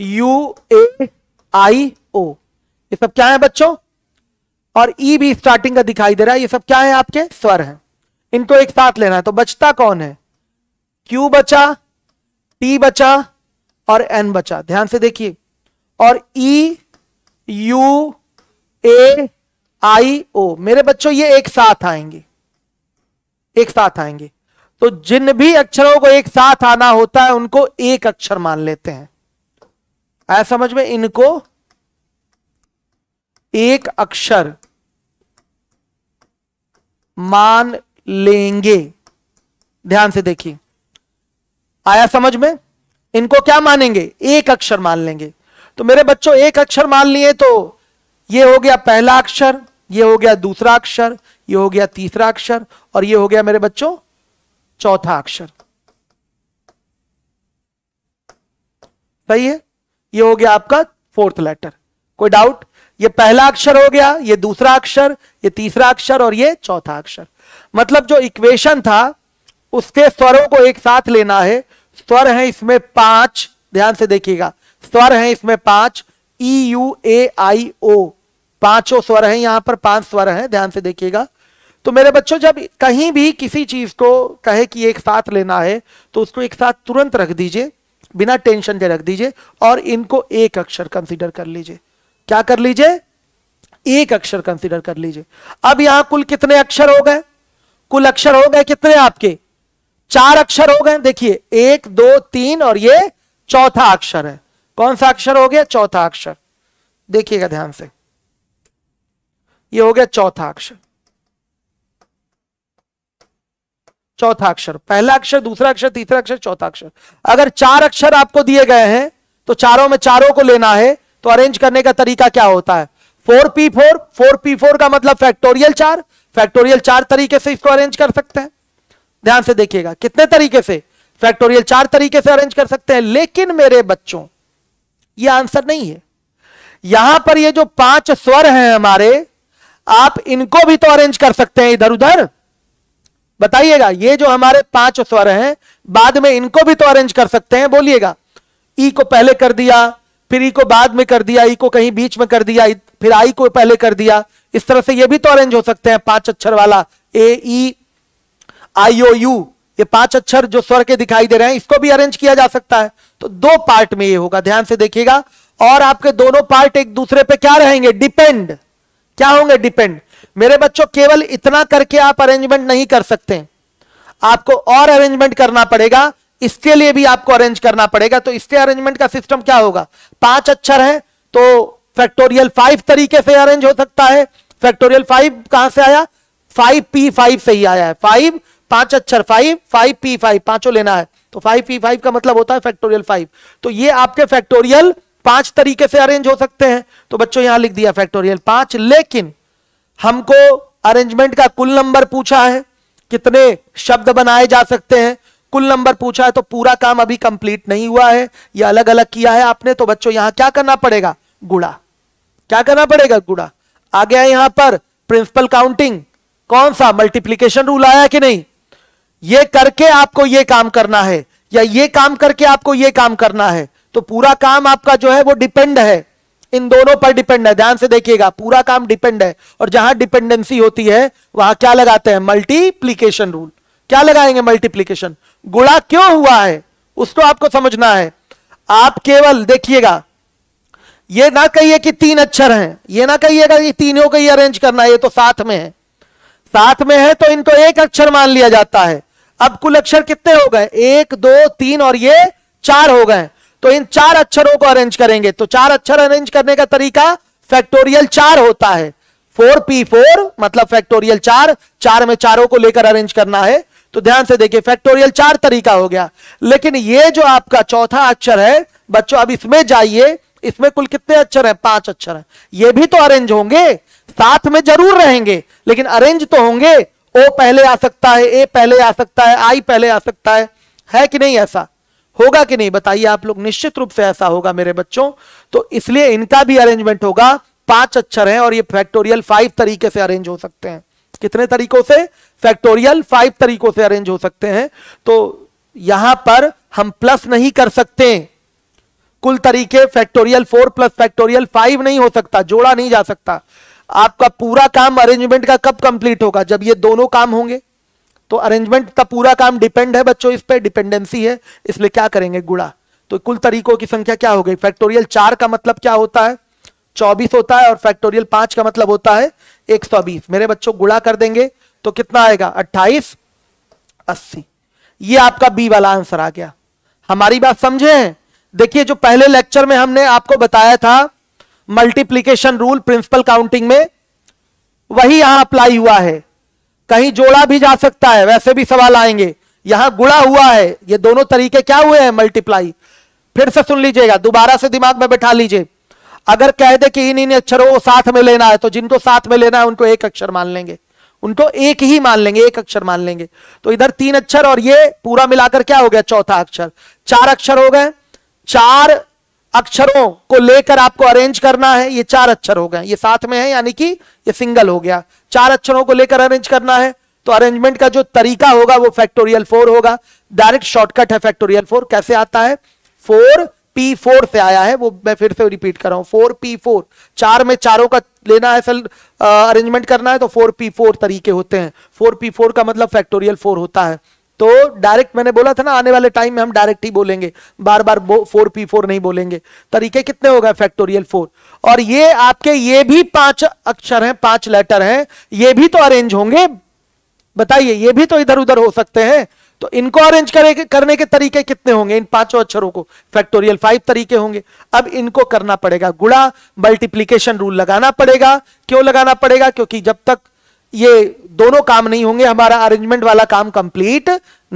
यू ए आई ओ ये सब क्या है बच्चों और ई e भी स्टार्टिंग का दिखाई दे रहा है ये सब क्या है आपके स्वर है इनको एक साथ लेना है तो बचता कौन है क्यू बचा टी बचा और एन बचा ध्यान से देखिए और ई यू ए आई ओ मेरे बच्चों ये एक साथ आएंगे एक साथ आएंगे तो जिन भी अक्षरों को एक साथ आना होता है उनको एक अक्षर मान लेते हैं आया समझ में इनको एक अक्षर मान लेंगे ध्यान से देखिए आया समझ में इनको क्या मानेंगे एक अक्षर मान लेंगे तो मेरे बच्चों एक अक्षर मान लिए तो ये हो गया पहला अक्षर ये हो गया दूसरा अक्षर ये हो गया तीसरा अक्षर और ये हो गया मेरे बच्चों चौथा अक्षर सही है ये हो गया आपका फोर्थ लेटर कोई डाउट ये पहला अक्षर हो गया ये दूसरा अक्षर ये तीसरा अक्षर और ये चौथा अक्षर मतलब जो इक्वेशन था उसके स्वरों को एक साथ लेना है स्वर है इसमें पांच ध्यान से देखिएगा स्वर है इसमें पांच ई यू ए आई ओ पांचों स्वर हैं यहां पर पांच स्वर हैं ध्यान से देखिएगा तो मेरे बच्चों जब कहीं भी किसी चीज को कहे कि एक साथ लेना है तो उसको एक साथ तुरंत रख दीजिए बिना टेंशन के रख दीजिए और इनको एक अक्षर कंसिडर कर लीजिए क्या कर लीजिए एक अक्षर कंसीडर कर लीजिए अब यहां कुल कितने अक्षर हो गए कुल अक्षर हो गए कितने आपके चार अक्षर हो गए देखिए एक दो तीन और ये चौथा अक्षर है कौन सा अक्षर हो गया चौथा अक्षर देखिएगा ध्यान से ये हो गया चौथा अक्षर चौथा अक्षर पहला अक्षर दूसरा अक्षर तीसरा अक्षर चौथा अक्षर अगर चार अक्षर आपको दिए गए हैं तो चारों में चारों को लेना है तो अरेंज करने का तरीका क्या होता है four P four four P four का मतलब फैक्टोरियल चार फैक्टोरियल चार तरीके से इसको अरेंज कर सकते हैं ध्यान से देखिएगा कितने तरीके से फैक्टोरियल चार तरीके से अरेंज कर सकते हैं लेकिन मेरे बच्चों ये आंसर नहीं है यहां पर ये जो पांच स्वर हैं हमारे आप इनको भी तो अरेंज कर सकते हैं इधर उधर बताइएगा ये जो हमारे पांच स्वर हैं बाद में इनको भी तो अरेंज कर सकते हैं बोलिएगा ई e को पहले कर दिया फिर ई को बाद में कर दिया ई को कहीं बीच में कर दिया फिर आई को पहले कर दिया इस तरह से ये भी तो अरेंज हो सकते हैं पांच अक्षर वाला ए ई आई ओ यू ये पांच अक्षर जो स्वर के दिखाई दे रहे हैं इसको भी अरेंज किया जा सकता है तो दो पार्ट में ये होगा ध्यान से देखिएगा और आपके दोनों पार्ट एक दूसरे पे क्या रहेंगे डिपेंड क्या होंगे डिपेंड मेरे बच्चों केवल इतना करके आप अरेंजमेंट नहीं कर सकते आपको और अरेंजमेंट करना पड़ेगा इसके लिए भी आपको अरेंज करना पड़ेगा तो इसके अरेंजमेंट का सिस्टम क्या होगा पांच अक्षर है तो फैक्टोरियल फाइव तरीके से अरेंज हो सकता है फैक्टोरियल फाइव कहां से आया फाइव पी फाइव से ही आया है फाइव पांच अक्षर फाइव फाइव पी फाइव पांचों लेना है तो फाइव पी फाइव का मतलब होता है फैक्टोरियल फाइव तो ये आपके फैक्टोरियल पांच तरीके से अरेंज हो सकते हैं तो बच्चों यहां लिख दिया फैक्टोरियल पांच लेकिन हमको अरेंजमेंट का कुल नंबर पूछा है कितने शब्द बनाए जा सकते हैं कुल नंबर पूछा है तो पूरा काम अभी कंप्लीट नहीं हुआ है या अलग अलग किया है आपने तो बच्चों यहां क्या करना पड़ेगा गुड़ा क्या करना पड़ेगा गुड़ा आ गया यहां पर प्रिंसिपल काउंटिंग कौन सा मल्टीप्लीकेशन रूल आया कि नहीं ये करके आपको ये काम करना है या ये काम करके आपको ये काम करना है तो पूरा काम आपका जो है वो डिपेंड है इन दोनों पर डिपेंड है ध्यान से देखिएगा पूरा काम डिपेंड है और जहां डिपेंडेंसी होती है वहां क्या लगाते हैं मल्टीप्लीकेशन रूल क्या लगाएंगे मल्टीप्लीकेशन गुणा क्यों हुआ है उसको आपको समझना है आप केवल देखिएगा ये ना कहिए कि तीन अक्षर हैं ये ना कहिएगा कि तीनों को ही अरेंज करना है ये तो साथ में है साथ में है तो इनको एक अक्षर मान लिया जाता है अब कुल अक्षर कितने हो गए एक दो तीन और ये चार हो गए तो इन चार अक्षरों को अरेंज करेंगे तो चार अक्षर अरेंज करने का तरीका फैक्टोरियल चार होता है फोर पी फोर मतलब फैक्टोरियल चार चार में चारों को लेकर अरेंज करना है तो ध्यान से देखिए फैक्टोरियल चार तरीका हो गया लेकिन ये जो आपका चौथा अक्षर है बच्चों अब इसमें जाइए इसमें कुल कितने अक्षर हैं पांच अक्षर हैं ये भी तो अरेंज होंगे साथ में जरूर रहेंगे लेकिन अरेंज तो होंगे ओ पहले आ सकता है ए पहले आ सकता है आई पहले आ सकता है है कि नहीं ऐसा होगा कि नहीं बताइए आप लोग निश्चित रूप से ऐसा होगा मेरे बच्चों तो इसलिए इनका भी अरेंजमेंट होगा पांच अक्षर हैं और ये फैक्टोरियल फाइव तरीके से अरेंज हो सकते हैं कितने तरीकों से फैक्टोरियल फाइव तरीकों से अरेंज हो सकते हैं तो यहां पर हम प्लस नहीं कर सकते कुल तरीके factorial four plus factorial five नहीं हो सकता जोड़ा नहीं जा सकता आपका पूरा काम अरेंजमेंट का कब कंप्लीट होगा जब ये दोनों काम होंगे तो अरेंजमेंट का पूरा काम डिपेंड है बच्चों इस पर डिपेंडेंसी है इसलिए क्या करेंगे गुड़ा तो कुल तरीकों की संख्या क्या हो गई फैक्टोरियल चार का मतलब क्या होता है चौबीस होता है और फैक्टोरियल पांच का मतलब होता है एक सौ बीस मेरे बच्चों गुड़ा कर देंगे तो कितना आएगा अट्ठाईस अस्सी ये आपका बी वाला आंसर आ गया हमारी बात समझे देखिए जो पहले लेक्चर में हमने आपको बताया था मल्टीप्लीकेशन रूल प्रिंसिपल काउंटिंग में वही यहां अप्लाई हुआ है कहीं जोड़ा भी जा सकता है वैसे भी सवाल आएंगे यहां गुड़ा हुआ है ये दोनों तरीके क्या हुए हैं मल्टीप्लाई फिर से सुन लीजिएगा दोबारा से दिमाग में बैठा लीजिए अगर कह दे कि इन इन अक्षरों को साथ में लेना है तो जिनको साथ में लेना है उनको एक अक्षर मान लेंगे उनको एक ही मान लेंगे एक अक्षर मान लेंगे तो इधर तीन अक्षर और ये पूरा मिलाकर क्या हो गया चौथा अक्षर चार अक्षर हो गए चार अक्षरों को लेकर आपको अरेंज करना है ये चार अक्षर हो गए ये साथ में है यानी कि ये सिंगल हो गया चार अक्षरों को लेकर अरेंज करना है तो अरेंजमेंट का जो तरीका होगा वो फैक्टोरियल फोर होगा डायरेक्ट शॉर्टकट है फैक्टोरियल फोर कैसे आता है फोर P4 से आया है वो मैं फिर से रिपीट कर रहा हूँ फोर पी फोर चार में चारों का लेना है सल अरेंजमेंट करना है तो फोर पी फोर तरीके होते हैं फोर पी फोर का मतलब फैक्टोरियल फोर होता है तो डायरेक्ट मैंने बोला था ना आने वाले टाइम में हम डायरेक्ट ही बोलेंगे बार बार फोर पी फोर नहीं बोलेंगे तरीके कितने हो गए फैक्टोरियल फोर और ये आपके ये भी पांच अक्षर हैं पांच लेटर हैं ये भी तो अरेंज होंगे बताइए ये भी तो इधर उधर हो सकते हैं तो इनको अरेंज करने के तरीके कितने होंगे इन पांचों अक्षरों को फैक्टोरियल फाइव तरीके होंगे अब इनको करना पड़ेगा गुड़ा मल्टीप्लीकेशन रूल लगाना पड़ेगा क्यों लगाना पड़ेगा क्योंकि जब तक ये दोनों काम नहीं होंगे हमारा अरेंजमेंट वाला काम कंप्लीट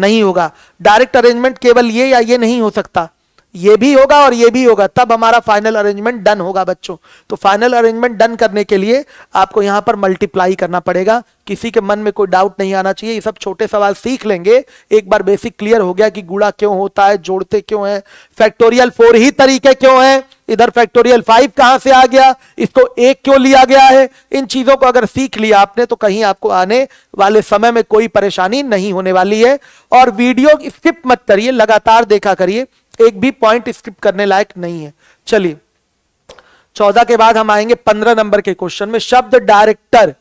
नहीं होगा डायरेक्ट अरेंजमेंट केवल ये या ये नहीं हो सकता ये भी होगा और ये भी होगा तब हमारा फाइनल अरेंजमेंट डन होगा बच्चों तो फाइनल अरेंजमेंट डन करने के लिए आपको यहां पर मल्टीप्लाई करना पड़ेगा किसी के मन में कोई डाउट नहीं आना चाहिए ये सब छोटे सवाल सीख लेंगे एक बार बेसिक क्लियर हो गया कि गुड़ा क्यों होता है जोड़ते क्यों है फैक्टोरियल फोर ही तरीके क्यों है इधर फैक्टोरियल फाइव कहां से आ गया इसको एक क्यों लिया गया है इन चीजों को अगर सीख लिया आपने तो कहीं आपको आने वाले समय में कोई परेशानी नहीं होने वाली है और वीडियो स्किप मत करिए लगातार देखा करिए एक भी पॉइंट स्किप करने लायक नहीं है चलिए चौदह के बाद हम आएंगे पंद्रह नंबर के क्वेश्चन में शब्द डायरेक्टर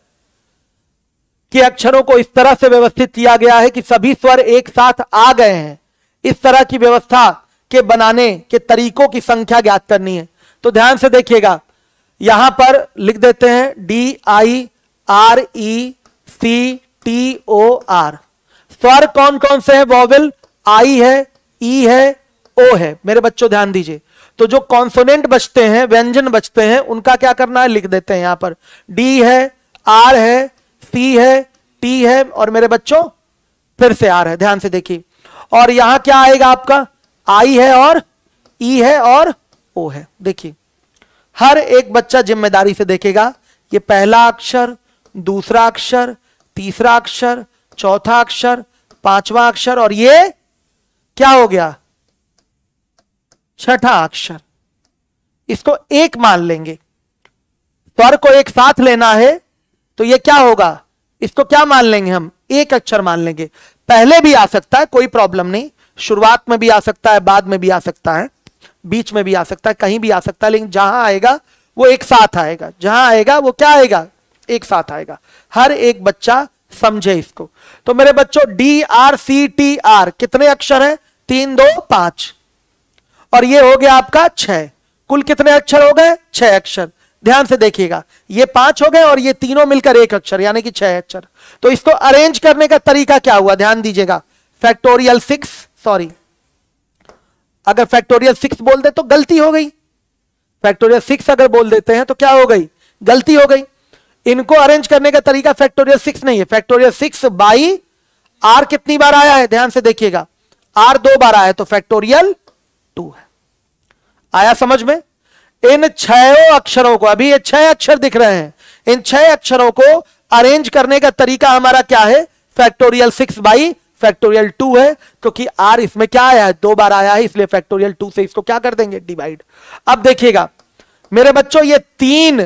के अक्षरों को इस तरह से व्यवस्थित किया गया है कि सभी स्वर एक साथ आ गए हैं इस तरह की व्यवस्था के बनाने के तरीकों की संख्या ज्ञात करनी है तो ध्यान से देखिएगा यहां पर लिख देते हैं D I R E C T O R स्वर कौन कौन से हैं वॉवल आई है ई e है ओ है मेरे बच्चों ध्यान दीजिए तो जो कॉन्सोनेंट बचते हैं व्यंजन बचते हैं उनका क्या करना है लिख देते हैं यहां पर डी है आर है सी है टी है और मेरे बच्चों फिर से आर है ध्यान से देखिए और यहां क्या आएगा आपका आई है और ई e है और ओ है देखिए हर एक बच्चा जिम्मेदारी से देखेगा ये पहला अक्षर दूसरा अक्षर तीसरा अक्षर चौथा अक्षर पांचवा अक्षर और ये क्या हो गया छठा अक्षर इसको एक मान लेंगे स्वर को एक साथ लेना है तो ये क्या होगा इसको क्या मान लेंगे हम एक अक्षर मान लेंगे पहले भी आ सकता है कोई प्रॉब्लम नहीं शुरुआत में भी आ सकता है बाद में भी आ सकता है बीच में भी आ सकता है कहीं भी आ सकता है लेकिन जहां आएगा वो एक साथ आएगा जहां आएगा वो क्या आएगा एक साथ आएगा हर एक बच्चा समझे इसको तो मेरे बच्चों D R C T R कितने अक्षर हैं तीन दो पांच और ये हो गया आपका छह कुल कितने अक्षर हो गए छह अक्षर ध्यान से देखिएगा ये पांच हो गए और ये तीनों मिलकर एक अक्षर यानी कि छह अक्षर तो इसको अरेंज करने का तरीका क्या हुआ ध्यान दीजिएगा फैक्टोरियल सिक्स सॉरी अगर फैक्टोरियल सिक्स बोल दे तो गलती हो गई फैक्टोरियल सिक्स अगर बोल देते हैं तो क्या हो गई गलती हो गई इनको अरेंज करने का तरीका फैक्टोरियल सिक्स नहीं है फैक्टोरियल सिक्स बाई आर कितनी बार आया है ध्यान से देखिएगा आर दो बार आया तो फैक्टोरियल टू है आया समझ में इन छयों अक्षरों को अभी ये छह अक्षर दिख रहे हैं इन छह अक्षरों को अरेंज करने का तरीका हमारा क्या है factorial six by factorial two है क्योंकि आर इसमें क्या आया है दो बार आया है इसलिए फैक्टोरियल टू से इसको क्या कर देंगे डिवाइड अब देखिएगा मेरे बच्चों ये तीन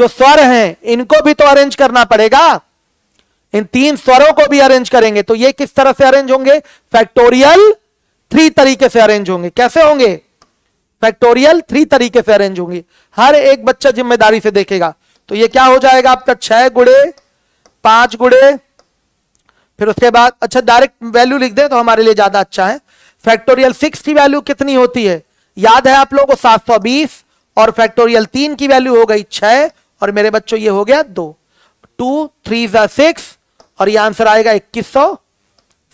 जो स्वर हैं इनको भी तो अरेंज करना पड़ेगा इन तीन स्वरों को भी अरेंज करेंगे तो ये किस तरह से अरेंज होंगे फैक्टोरियल थ्री तरीके से अरेंज होंगे कैसे होंगे फैक्टोरियल थ्री तरीके से अरेंज होंगे हर एक बच्चा जिम्मेदारी से देखेगा तो ये क्या हो जाएगा आपका छह गुड़े पांच गुड़े फिर उसके बाद अच्छा डायरेक्ट वैल्यू लिख दे तो हमारे लिए ज्यादा अच्छा है फैक्टोरियल सिक्स की वैल्यू कितनी होती है याद है आप लोगों को सात सौ बीस और फैक्टोरियल तीन की वैल्यू हो गई छह और मेरे बच्चों ये हो गया दो टू थ्री सिक्स और ये आंसर आएगा इक्कीस सौ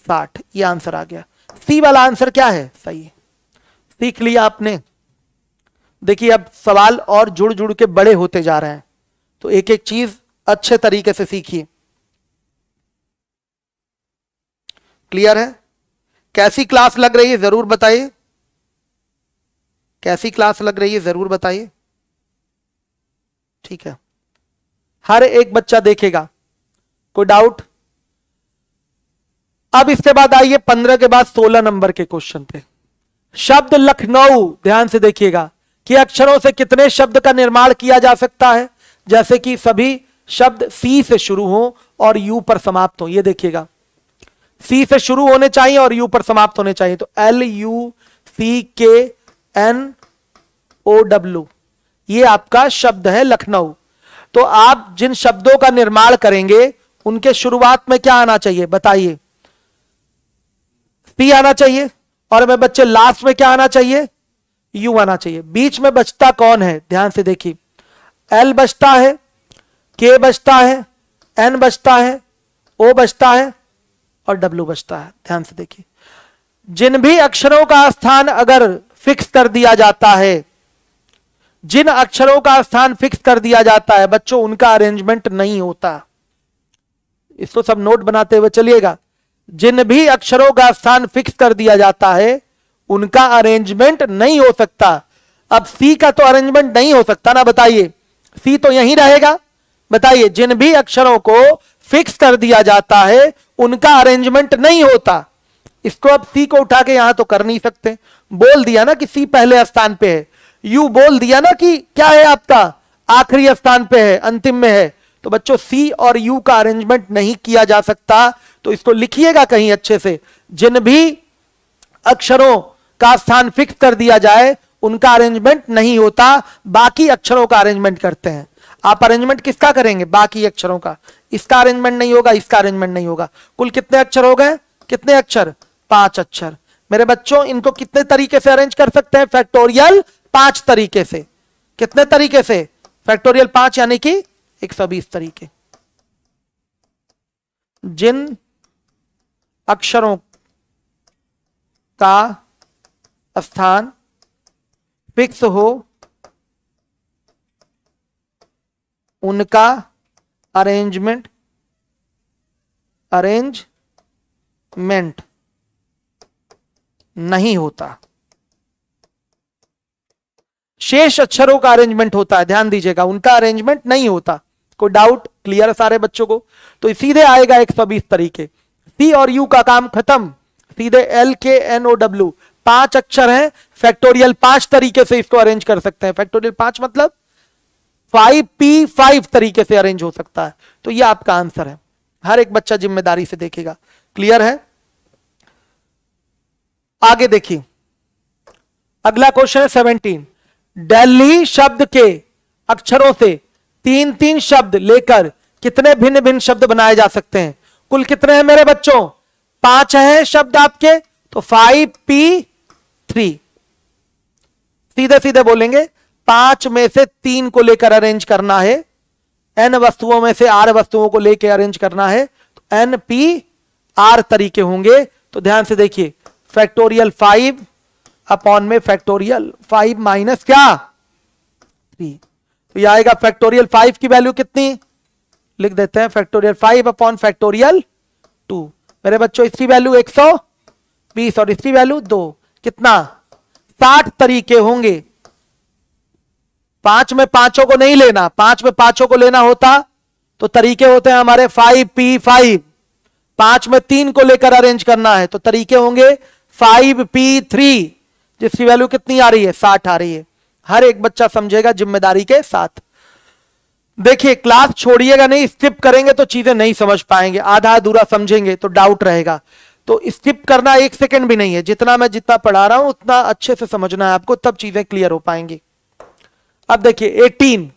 साठ ये आंसर आ गया सी वाला आंसर क्या है सही है सीख लिया आपने देखिए अब सवाल और जुड़ जुड़ के बड़े होते जा रहे हैं तो एक एक चीज अच्छे तरीके से सीखिए क्लियर है कैसी क्लास लग रही है जरूर बताइए कैसी क्लास लग रही है जरूर बताइए ठीक है हर एक बच्चा देखेगा कोई डाउट अब इसके बाद आइए पंद्रह के बाद सोलह नंबर के क्वेश्चन पे शब्द लखनऊ ध्यान से देखिएगा कि अक्षरों से कितने शब्द का निर्माण किया जा सकता है जैसे कि सभी शब्द सी से शुरू हो और यू पर समाप्त हो ये देखिएगा सी से शुरू होने चाहिए और यू पर समाप्त होने चाहिए तो एल यू सी के एन ओ डब्ल्यू ये आपका शब्द है लखनऊ तो आप जिन शब्दों का निर्माण करेंगे उनके शुरुआत में क्या आना चाहिए बताइए पी आना चाहिए और मैं बच्चे लास्ट में क्या आना चाहिए यू आना चाहिए बीच में बचता कौन है ध्यान से देखिए एल बचता है के बचता है एन बचता है ओ बचता है और डब्ल्यू बचता है ध्यान से देखिए जिन भी अक्षरों का स्थान अगर फिक्स कर दिया जाता है जिन अक्षरों का स्थान फिक्स कर दिया जाता है बच्चों उनका अरेंजमेंट नहीं होता इसको सब नोट बनाते हुए चलिएगा जिन भी अक्षरों का स्थान फिक्स कर दिया जाता है उनका अरेंजमेंट नहीं हो सकता अब सी का तो अरेंजमेंट नहीं हो सकता ना बताइए सी तो यही रहेगा बताइए जिन भी अक्षरों को फिक्स कर दिया जाता है उनका अरेंजमेंट नहीं होता इसको अब सी को उठा के यहां तो कर नहीं सकते बोल दिया ना कि सी पहले स्थान पे है यू बोल दिया ना कि क्या है आपका आखिरी स्थान पे है अंतिम में है तो बच्चों सी और यू का अरेंजमेंट नहीं किया जा सकता तो इसको लिखिएगा कहीं अच्छे से जिन भी अक्षरों का स्थान फिक्स कर दिया जाए उनका अरेंजमेंट नहीं होता बाकी अक्षरों का अरेंजमेंट करते हैं आप अरेंजमेंट किसका करेंगे बाकी अक्षरों का इसका अरेंजमेंट नहीं होगा इसका अरेंजमेंट नहीं होगा कुल कितने अक्षर हो गए कितने अक्षर पांच अक्षर मेरे बच्चों इनको कितने तरीके से अरेंज कर सकते हैं फैक्टोरियल पांच तरीके से कितने तरीके से फैक्टोरियल पांच यानी कि एक तरीके जिन अक्षरों का स्थान फिक्स हो उनका अरेंजमेंट अरेंजमेंट नहीं होता शेष अक्षरों का अरेंजमेंट होता है ध्यान दीजिएगा उनका अरेंजमेंट नहीं होता कोई डाउट क्लियर सारे बच्चों को तो सीधे आएगा एक सौ बीस तरीके पी और यू का काम खत्म सीधे एल के एन ओ डब्ल्यू पांच अक्षर हैं फैक्टोरियल पांच तरीके से इसको अरेंज कर सकते हैं फैक्टोरियल पांच मतलब फाइव पी फाइव तरीके से अरेंज हो सकता है तो ये आपका आंसर है हर एक बच्चा जिम्मेदारी से देखेगा क्लियर है आगे देखिए अगला क्वेश्चन है सेवनटीन डेली शब्द के अक्षरों से तीन तीन शब्द लेकर कितने भिन्न भिन्न शब्द बनाए जा सकते हैं कुल कितने हैं मेरे बच्चों पांच हैं शब्द आपके तो फाइव पी थ्री सीधे सीधे बोलेंगे पांच में से तीन को लेकर अरेंज करना है एन वस्तुओं में से आर वस्तुओं को लेकर अरेंज करना है तो एन पी आर तरीके होंगे तो ध्यान से देखिए फैक्टोरियल फाइव अपॉन में फैक्टोरियल फाइव माइनस क्या थ्री तो यह आएगा फैक्टोरियल फाइव की वैल्यू कितनी लिख देते हैं factorial five upon factorial two मेरे बच्चों इसकी वैल्यू एक सौ बीस और इसकी वैल्यू दो कितना साठ तरीके होंगे पांच में पांचों को नहीं लेना पांच में पांचों को लेना होता तो तरीके होते हैं हमारे फाइव पी फाइव पांच में तीन को लेकर अरेंज करना है तो तरीके होंगे फाइव पी थ्री जिसकी वैल्यू कितनी आ रही है साठ आ रही है हर एक बच्चा समझेगा जिम्मेदारी के साथ देखिए क्लास छोड़िएगा नहीं स्किप करेंगे तो चीजें नहीं समझ पाएंगे आधा अधूरा समझेंगे तो डाउट रहेगा तो स्किप करना एक सेकंड भी नहीं है जितना मैं जितना पढ़ा रहा हूं उतना अच्छे से समझना है आपको तब चीजें क्लियर हो पाएंगी अब देखिए एटीन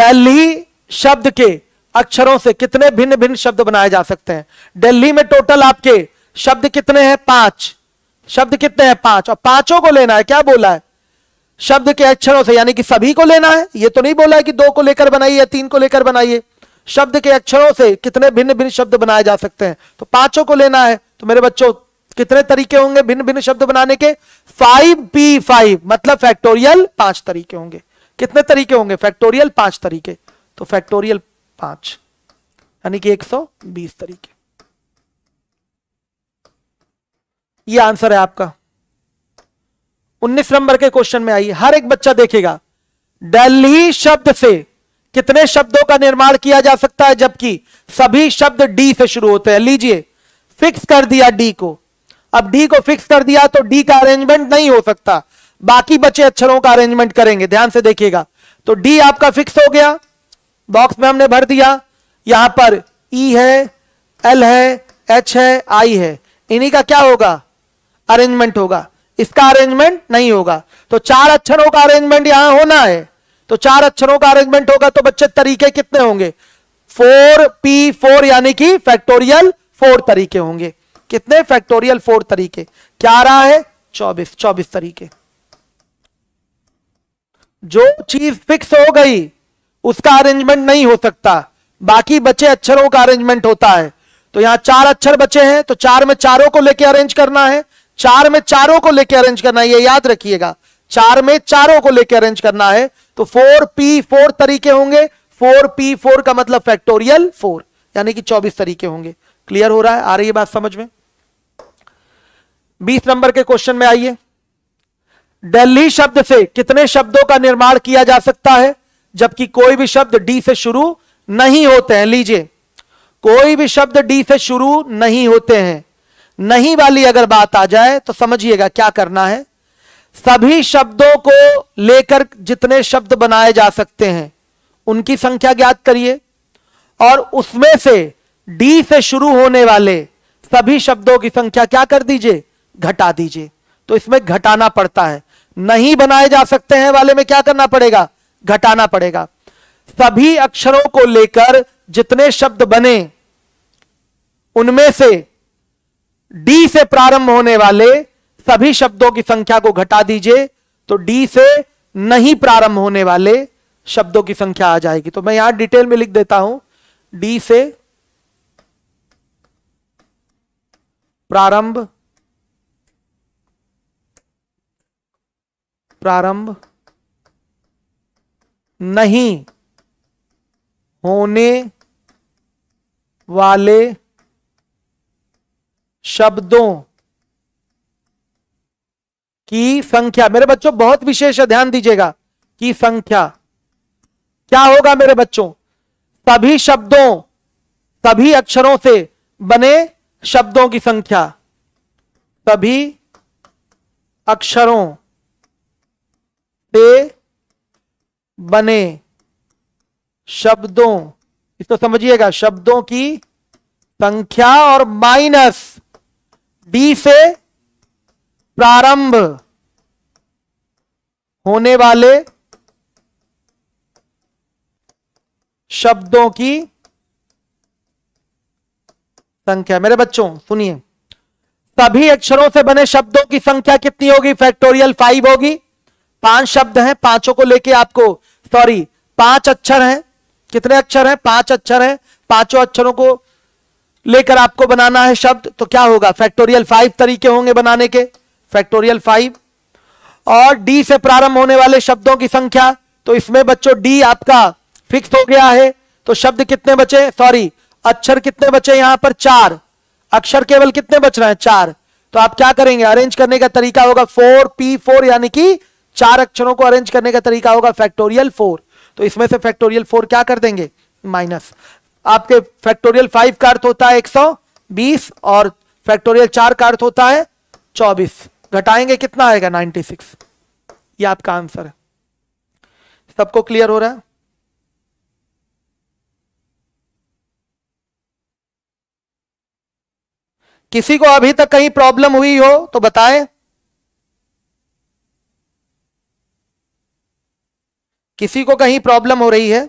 दिल्ली शब्द के अक्षरों से कितने भिन्न भिन्न शब्द बनाए जा सकते हैं दिल्ली में टोटल आपके शब्द कितने हैं पांच शब्द कितने हैं पांच और पांचों को लेना है क्या बोला है शब्द के अक्षरों से यानी कि सभी को लेना है ये तो नहीं बोला है कि दो को लेकर बनाइए या तीन को लेकर बनाइए शब्द के अक्षरों से कितने भिन्न भिन्न शब्द बनाए जा सकते हैं तो पांचों को लेना है तो मेरे बच्चों कितने तरीके होंगे भिन्न भिन्न शब्द बनाने के फाइव पी फाइव मतलब फैक्टोरियल पांच तरीके होंगे कितने तरीके होंगे फैक्टोरियल पांच तरीके तो फैक्टोरियल पांच यानी कि बीस तरीके ये आंसर है आपका 19 नंबर के क्वेश्चन में आई हर एक बच्चा देखेगा दिल्ली शब्द से कितने शब्दों का निर्माण किया जा सकता है जबकि सभी शब्द डी से शुरू होते हैं लीजिए फिक्स कर दिया डी को अब डी को फिक्स कर दिया तो डी का अरेंजमेंट नहीं हो सकता बाकी बचे अक्षरों का अरेंजमेंट करेंगे ध्यान से देखिएगा तो डी आपका फिक्स हो गया बॉक्स में हमने भर दिया यहां पर ई e है एल है एच है आई है इन्हीं का क्या होगा अरेंजमेंट होगा इसका अरेंजमेंट नहीं होगा तो चार अक्षरों का अरेंजमेंट यहां होना है तो चार अक्षरों का अरेंजमेंट होगा तो बच्चे तरीके कितने होंगे फोर पी फोर यानी कि फैक्टोरियल फोर तरीके होंगे कितने फैक्टोरियल फोर तरीके क्या रहा है चौबीस चौबीस तरीके जो चीज फिक्स हो गई उसका अरेंजमेंट नहीं हो सकता बाकी बचे अक्षरों का अरेंजमेंट होता है तो यहां चार अक्षर बचे हैं तो चार में चारों को लेके अरेंज करना है चार में चारों को लेकर अरेंज करना है ये याद रखिएगा चार में चारों को लेकर अरेंज करना है तो फोर पी फोर तरीके होंगे फोर पी फोर का मतलब फैक्टोरियल फोर यानी कि चौबीस तरीके होंगे क्लियर हो रहा है आ रही है बात समझ में बीस नंबर के क्वेश्चन में आइए दिल्ली शब्द से कितने शब्दों का निर्माण किया जा सकता है जबकि कोई भी शब्द डी से शुरू नहीं होते हैं लीजिए कोई भी शब्द डी से शुरू नहीं होते हैं नहीं वाली अगर बात आ जाए तो समझिएगा क्या करना है सभी शब्दों को लेकर जितने शब्द बनाए जा सकते हैं उनकी संख्या ज्ञात करिए और उसमें से डी से शुरू होने वाले सभी शब्दों की संख्या क्या कर दीजिए घटा दीजिए तो इसमें घटाना पड़ता है नहीं बनाए जा सकते हैं वाले में क्या करना पड़ेगा घटाना पड़ेगा सभी अक्षरों को लेकर जितने शब्द बने उनमें से डी से प्रारंभ होने वाले सभी शब्दों की संख्या को घटा दीजिए तो डी से नहीं प्रारंभ होने वाले शब्दों की संख्या आ जाएगी तो मैं यहां डिटेल में लिख देता हूं डी से प्रारंभ प्रारंभ नहीं होने वाले शब्दों की संख्या मेरे बच्चों बहुत विशेष ध्यान दीजिएगा की संख्या क्या होगा मेरे बच्चों सभी शब्दों सभी अक्षरों से बने शब्दों की संख्या सभी अक्षरों से बने शब्दों इसको समझिएगा शब्दों की संख्या और माइनस डी से प्रारंभ होने वाले शब्दों की संख्या मेरे बच्चों सुनिए सभी अक्षरों से बने शब्दों की संख्या कितनी होगी फैक्टोरियल फाइव होगी पांच शब्द हैं पांचों को लेके आपको सॉरी पांच अक्षर हैं कितने अक्षर हैं पांच अक्षर हैं पांचों अक्षरों को लेकर आपको बनाना है शब्द तो क्या होगा फैक्टोरियल फाइव तरीके होंगे बनाने के फैक्टोरियल फाइव और डी से प्रारंभ होने वाले शब्दों की संख्या तो इसमें बच्चों डी आपका फिक्स हो गया है तो शब्द कितने बचे सॉरी अक्षर कितने बचे यहां पर चार अक्षर केवल कितने बच रहे हैं चार तो आप क्या करेंगे अरेंज करने का तरीका होगा फोर पी फोर यानी कि चार अक्षरों को अरेंज करने का तरीका होगा फैक्टोरियल फोर तो इसमें से फैक्टोरियल फोर क्या कर देंगे माइनस आपके फैक्टोरियल फाइव का अर्थ होता है 120 और फैक्टोरियल चार का अर्थ होता है 24 घटाएंगे कितना आएगा 96 ये आपका आंसर है सबको क्लियर हो रहा है किसी को अभी तक कहीं प्रॉब्लम हुई हो तो बताएं किसी को कहीं प्रॉब्लम हो रही है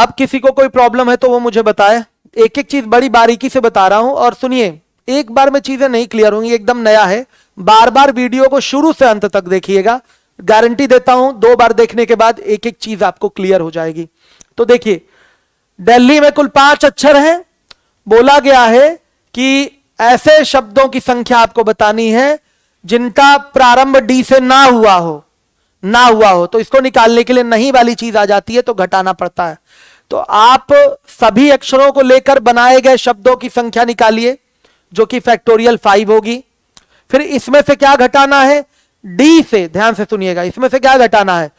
अब किसी को कोई प्रॉब्लम है तो वो मुझे बताए एक एक चीज बड़ी बारीकी से बता रहा हूं और सुनिए एक बार में चीजें नहीं क्लियर होंगी एकदम नया है बार बार वीडियो को शुरू से अंत तक देखिएगा गारंटी देता हूं दो बार देखने के बाद एक एक चीज आपको क्लियर हो जाएगी तो देखिए दिल्ली में कुल पांच अक्षर हैं बोला गया है कि ऐसे शब्दों की संख्या आपको बतानी है जिनका प्रारंभ डी से ना हुआ हो ना हुआ हो तो इसको निकालने के लिए नहीं वाली चीज आ जाती है तो घटाना पड़ता है तो आप सभी अक्षरों को लेकर बनाए गए शब्दों की संख्या निकालिए जो कि फैक्टोरियल फाइव होगी फिर इसमें से क्या घटाना है डी से ध्यान से सुनिएगा इसमें से क्या घटाना है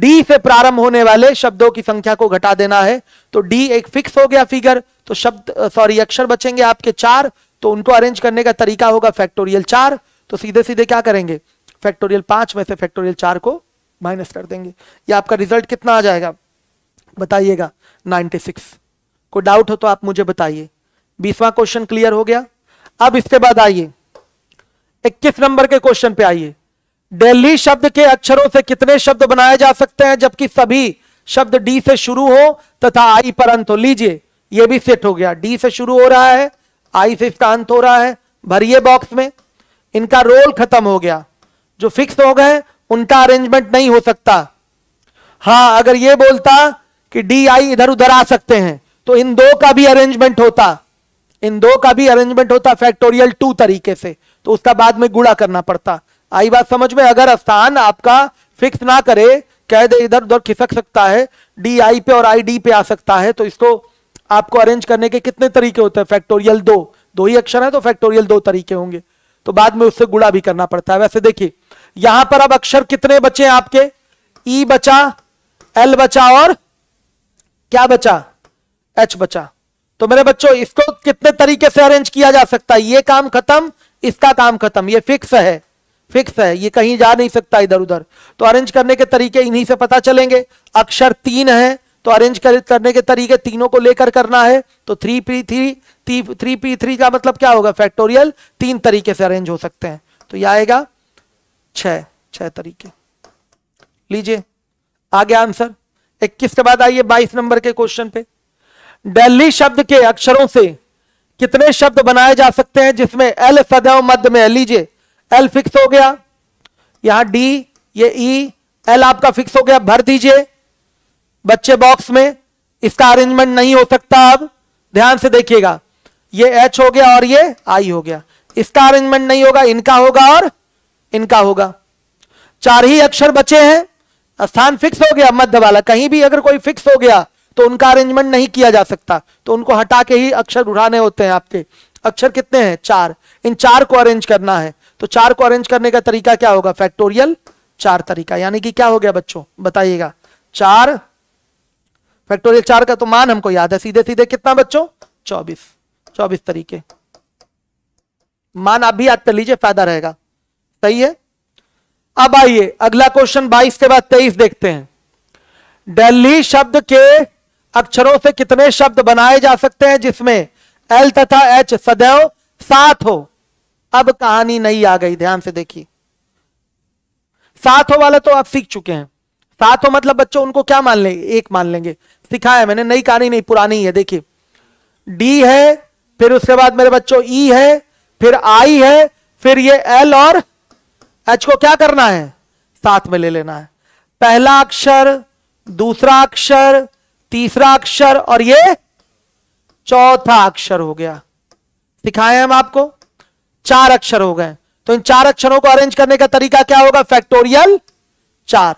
डी से प्रारंभ होने वाले शब्दों की संख्या को घटा देना है तो डी एक फिक्स हो गया फिगर तो शब्द सॉरी अक्षर बचेंगे आपके चार तो उनको अरेंज करने का तरीका होगा फैक्टोरियल चार तो सीधे सीधे क्या करेंगे फैक्टोरियल पांच में से फैक्टोरियल चार को माइनस कर देंगे या आपका रिजल्ट कितना आ जाएगा बताइएगा 96 कोई डाउट हो तो आप मुझे बताइए बीसवा क्वेश्चन क्लियर हो गया अब इसके बाद आइए 21 नंबर के क्वेश्चन पे आइए डेली शब्द के अक्षरों से कितने शब्द बनाए जा सकते हैं जबकि सभी शब्द डी से शुरू हो तथा आई पर अंत हो लीजिए यह भी सेट हो गया डी से शुरू हो रहा है आई से इसका अंत हो रहा है भरिए बॉक्स में इनका रोल खत्म हो गया जो फिक्स हो गए उनका अरेंजमेंट नहीं हो सकता हाँ अगर यह बोलता कि डी आई इधर उधर आ सकते हैं तो इन दो का भी अरेंजमेंट होता इन दो का भी अरेंजमेंट होता फैक्टोरियल टू तरीके से तो उसका बाद में गुड़ा करना पड़ता आई बात समझ में अगर स्थान आपका फिक्स ना करे कह दे इधर उधर खिसक सकता है डी आई पे और आई डी पे आ सकता है तो इसको आपको अरेंज करने के कितने तरीके होते हैं फैक्टोरियल दो दो ही अक्षर है तो फैक्टोरियल दो तरीके होंगे तो बाद में उससे गुड़ा भी करना पड़ता है वैसे देखिए यहां पर अब अक्षर कितने बचे हैं आपके ई e बचा एल बचा और क्या बचा एच बचा तो मेरे बच्चों इसको कितने तरीके से अरेंज किया जा सकता है ये काम खत्म इसका काम खत्म ये फिक्स है फिक्स है ये कहीं जा नहीं सकता इधर उधर तो अरेंज करने के तरीके इन्हीं से पता चलेंगे अक्षर तीन है तो अरेंज करने के तरीके तीनों को लेकर करना है तो three P three three P three का मतलब क्या होगा फैक्टोरियल तीन तरीके से अरेंज हो सकते हैं तो यह आएगा छह तरीके लीजिए आगे आंसर इक्कीस के बाद आइए बाईस नंबर के क्वेश्चन पे डेली शब्द के अक्षरों से कितने शब्द बनाए जा सकते हैं जिसमें एल सदैव मध्य में लीजिए एल फिक्स हो गया यहां डी ये ई एल आपका फिक्स हो गया भर दीजिए बच्चे बॉक्स में इसका अरेंजमेंट नहीं हो सकता अब ध्यान से देखिएगा ये एच हो गया और ये आई हो गया इसका अरेंजमेंट नहीं होगा इनका होगा और इनका होगा चार ही अक्षर बचे हैं स्थान फिक्स हो गया मध्य वाला कहीं भी अगर कोई फिक्स हो गया तो उनका अरेंजमेंट नहीं किया जा सकता तो उनको हटा के ही अक्षर उठाने होते हैं आपके अक्षर कितने हैं चार इन चार को अरेंज करना है तो चार को अरेंज करने का तरीका क्या होगा फैक्टोरियल चार तरीका यानी कि क्या हो गया बच्चों बताइएगा चार फैक्टोरियल चार का तो मान हमको याद है सीधे सीधे कितना बच्चों चौबीस चौबीस तरीके मान आप भी याद कर लीजिए फायदा रहेगा सही है अब आइए अगला क्वेश्चन 22 के बाद 23 देखते हैं दिल्ली शब्द के अक्षरों से कितने शब्द बनाए जा सकते हैं जिसमें एल तथा एच सदैव सात हो अब कहानी नहीं आ गई ध्यान से देखिए सात हो वाला तो आप सीख चुके हैं सात हो मतलब बच्चों उनको क्या मान लेंगे एक मान लेंगे सिखाया मैंने नई कहानी नहीं पुरानी ही है देखिए डी है फिर उसके बाद मेरे बच्चों ई e है फिर आई है फिर ये एल और एच को क्या करना है साथ में ले लेना है पहला अक्षर दूसरा अक्षर तीसरा अक्षर और ये चौथा अक्षर हो गया सिखाए हम आपको चार अक्षर हो गए तो इन चार अक्षरों को अरेंज करने का तरीका क्या होगा फैक्टोरियल चार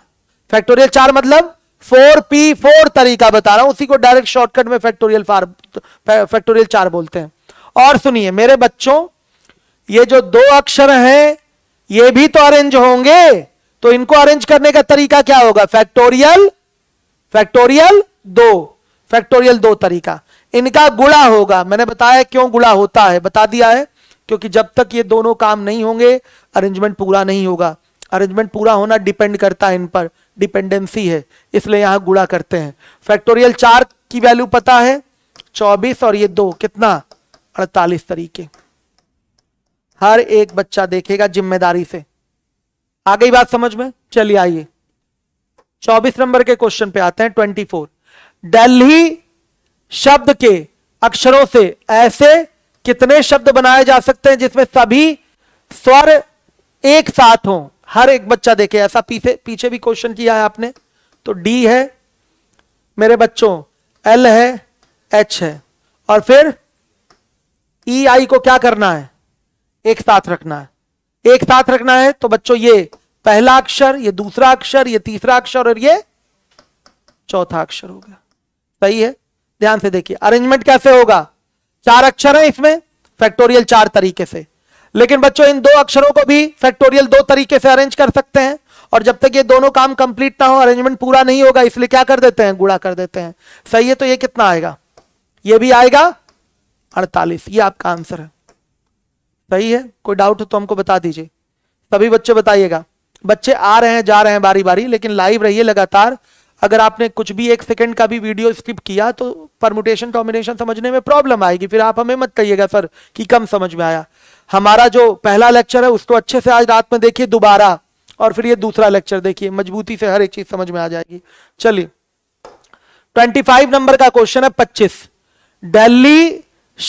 फैक्टोरियल चार मतलब फोर पी फोर तरीका बता रहा हूं उसी को डायरेक्ट शॉर्टकट में फैक्टोरियल फार फैक्टोरियल चार बोलते हैं और सुनिए मेरे बच्चों ये जो दो अक्षर हैं ये भी तो अरेंज होंगे तो इनको अरेंज करने का तरीका क्या होगा फैक्टोरियल फैक्टोरियल दो फैक्टोरियल दो तरीका इनका गुड़ा होगा मैंने बताया क्यों गुड़ा होता है बता दिया है क्योंकि जब तक ये दोनों काम नहीं होंगे अरेंजमेंट पूरा नहीं होगा अरेंजमेंट पूरा होना डिपेंड करता है इन पर डिपेंडेंसी है इसलिए यहां गुड़ा करते हैं फैक्टोरियल चार की वैल्यू पता है चौबीस और ये दो कितना अड़तालीस तरीके हर एक बच्चा देखेगा जिम्मेदारी से आ गई बात समझ में चलिए आइए 24 नंबर के क्वेश्चन पे आते हैं 24 दिल्ली शब्द के अक्षरों से ऐसे कितने शब्द बनाए जा सकते हैं जिसमें सभी स्वर एक साथ हों हर एक बच्चा देखे ऐसा पीछे पीछे भी क्वेश्चन किया है आपने तो डी है मेरे बच्चों एल है एच है और फिर ई e आई को क्या करना है एक साथ रखना है एक साथ रखना है तो बच्चों ये पहला अक्षर ये दूसरा अक्षर ये तीसरा अक्षर और ये चौथा अक्षर होगा सही है ध्यान से देखिए अरेंजमेंट कैसे होगा चार अक्षर है इसमें फैक्टोरियल चार तरीके से लेकिन बच्चों इन दो अक्षरों को भी फैक्टोरियल दो तरीके से अरेंज कर सकते हैं और जब तक ये दोनों काम कंप्लीट ना हो अरेंजमेंट पूरा नहीं होगा इसलिए क्या कर देते हैं गुड़ा कर देते हैं सही है तो ये कितना आएगा ये भी आएगा अड़तालीस ये आपका आंसर है सही है कोई डाउट हो तो हमको बता दीजिए सभी बच्चे बताइएगा बच्चे आ रहे हैं जा रहे हैं बारी बारी लेकिन लाइव रहिए लगातार अगर आपने कुछ भी एक सेकंड का भी वीडियो स्किप किया तो परमुटेशन डोमिनेशन समझने में प्रॉब्लम आएगी फिर आप हमें मत कहिएगा सर कि कम समझ में आया हमारा जो पहला लेक्चर है उसको अच्छे से आज रात में देखिए दोबारा और फिर ये दूसरा लेक्चर देखिए मजबूती से हर एक चीज समझ में आ जाएगी चलिए 25 नंबर का क्वेश्चन है 25 दिल्ली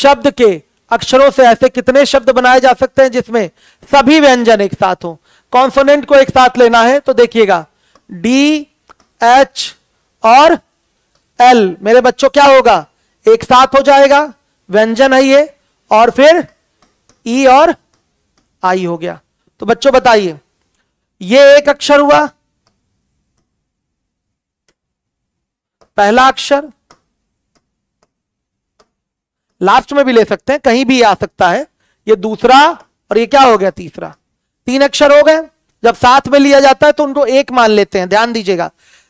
शब्द के अक्षरों से ऐसे कितने शब्द बनाए जा सकते हैं जिसमें सभी व्यंजन एक साथ हो कॉन्सोनेंट को एक साथ लेना है तो देखिएगा डी एच और एल मेरे बच्चों क्या होगा एक साथ हो जाएगा व्यंजन है ये और फिर ई e और आई हो गया तो बच्चों बताइए ये एक अक्षर हुआ पहला अक्षर लास्ट में भी ले सकते हैं कहीं भी आ सकता है ये दूसरा और ये क्या हो गया तीसरा तीन अक्षर हो गए जब साथ में लिया जाता है तो उनको एक मान लेते हैं ध्यान दीजिएगा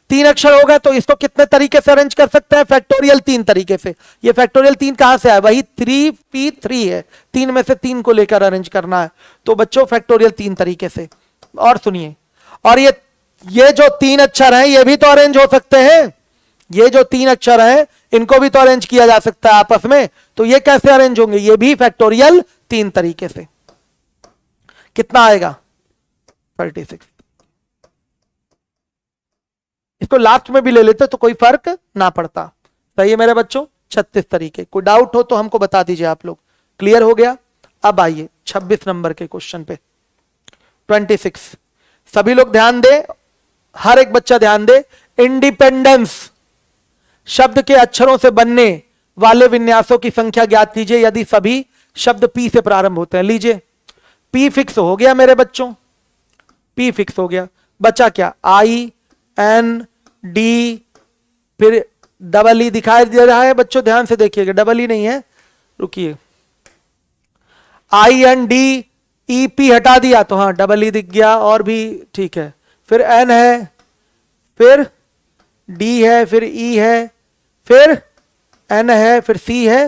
तीन अक्षर हो गए तो इसको कितने तरीके से अरेंज कर सकते हैं फैक्टोरियल तीन तरीके से ये फैक्टोरियल तीन कहां से आया वही थ्री पी थ्री है तीन में से तीन को लेकर अरेंज करना है तो बच्चों फैक्टोरियल तीन तरीके से और सुनिए और ये ये जो तीन अक्षर हैं ये भी तो अरेंज हो सकते हैं ये जो तीन अक्षर हैं इनको भी तो अरेंज किया जा सकता है आपस में तो ये कैसे अरेंज होंगे ये भी फैक्टोरियल तीन तरीके से कितना आएगा थर्टी सिक्स इसको लास्ट में भी ले लेते तो कोई फर्क ना पड़ता सही है मेरे बच्चों छत्तीस तरीके कोई डाउट हो तो हमको बता दीजिए आप लोग क्लियर हो गया अब आइए छब्बीस नंबर के क्वेश्चन पे ट्वेंटी सिक्स सभी लोग ध्यान दे हर एक बच्चा ध्यान दे इंडिपेंडेंस शब्द के अक्षरों से बनने वाले विन्यासों की संख्या ज्ञात कीजिए यदि सभी शब्द पी से प्रारंभ होते हैं लीजिए पी फिक्स हो गया मेरे बच्चों पी फिक्स हो गया बचा क्या आई एन डी फिर डबल ई e दिखाई दे रहा है बच्चों ध्यान से देखिएगा डबल ई e नहीं है रुकिए I N D E P हटा दिया तो हाँ डबल ई e दिख गया और भी ठीक है फिर एन है फिर डी है फिर ई e है फिर एन है फिर सी है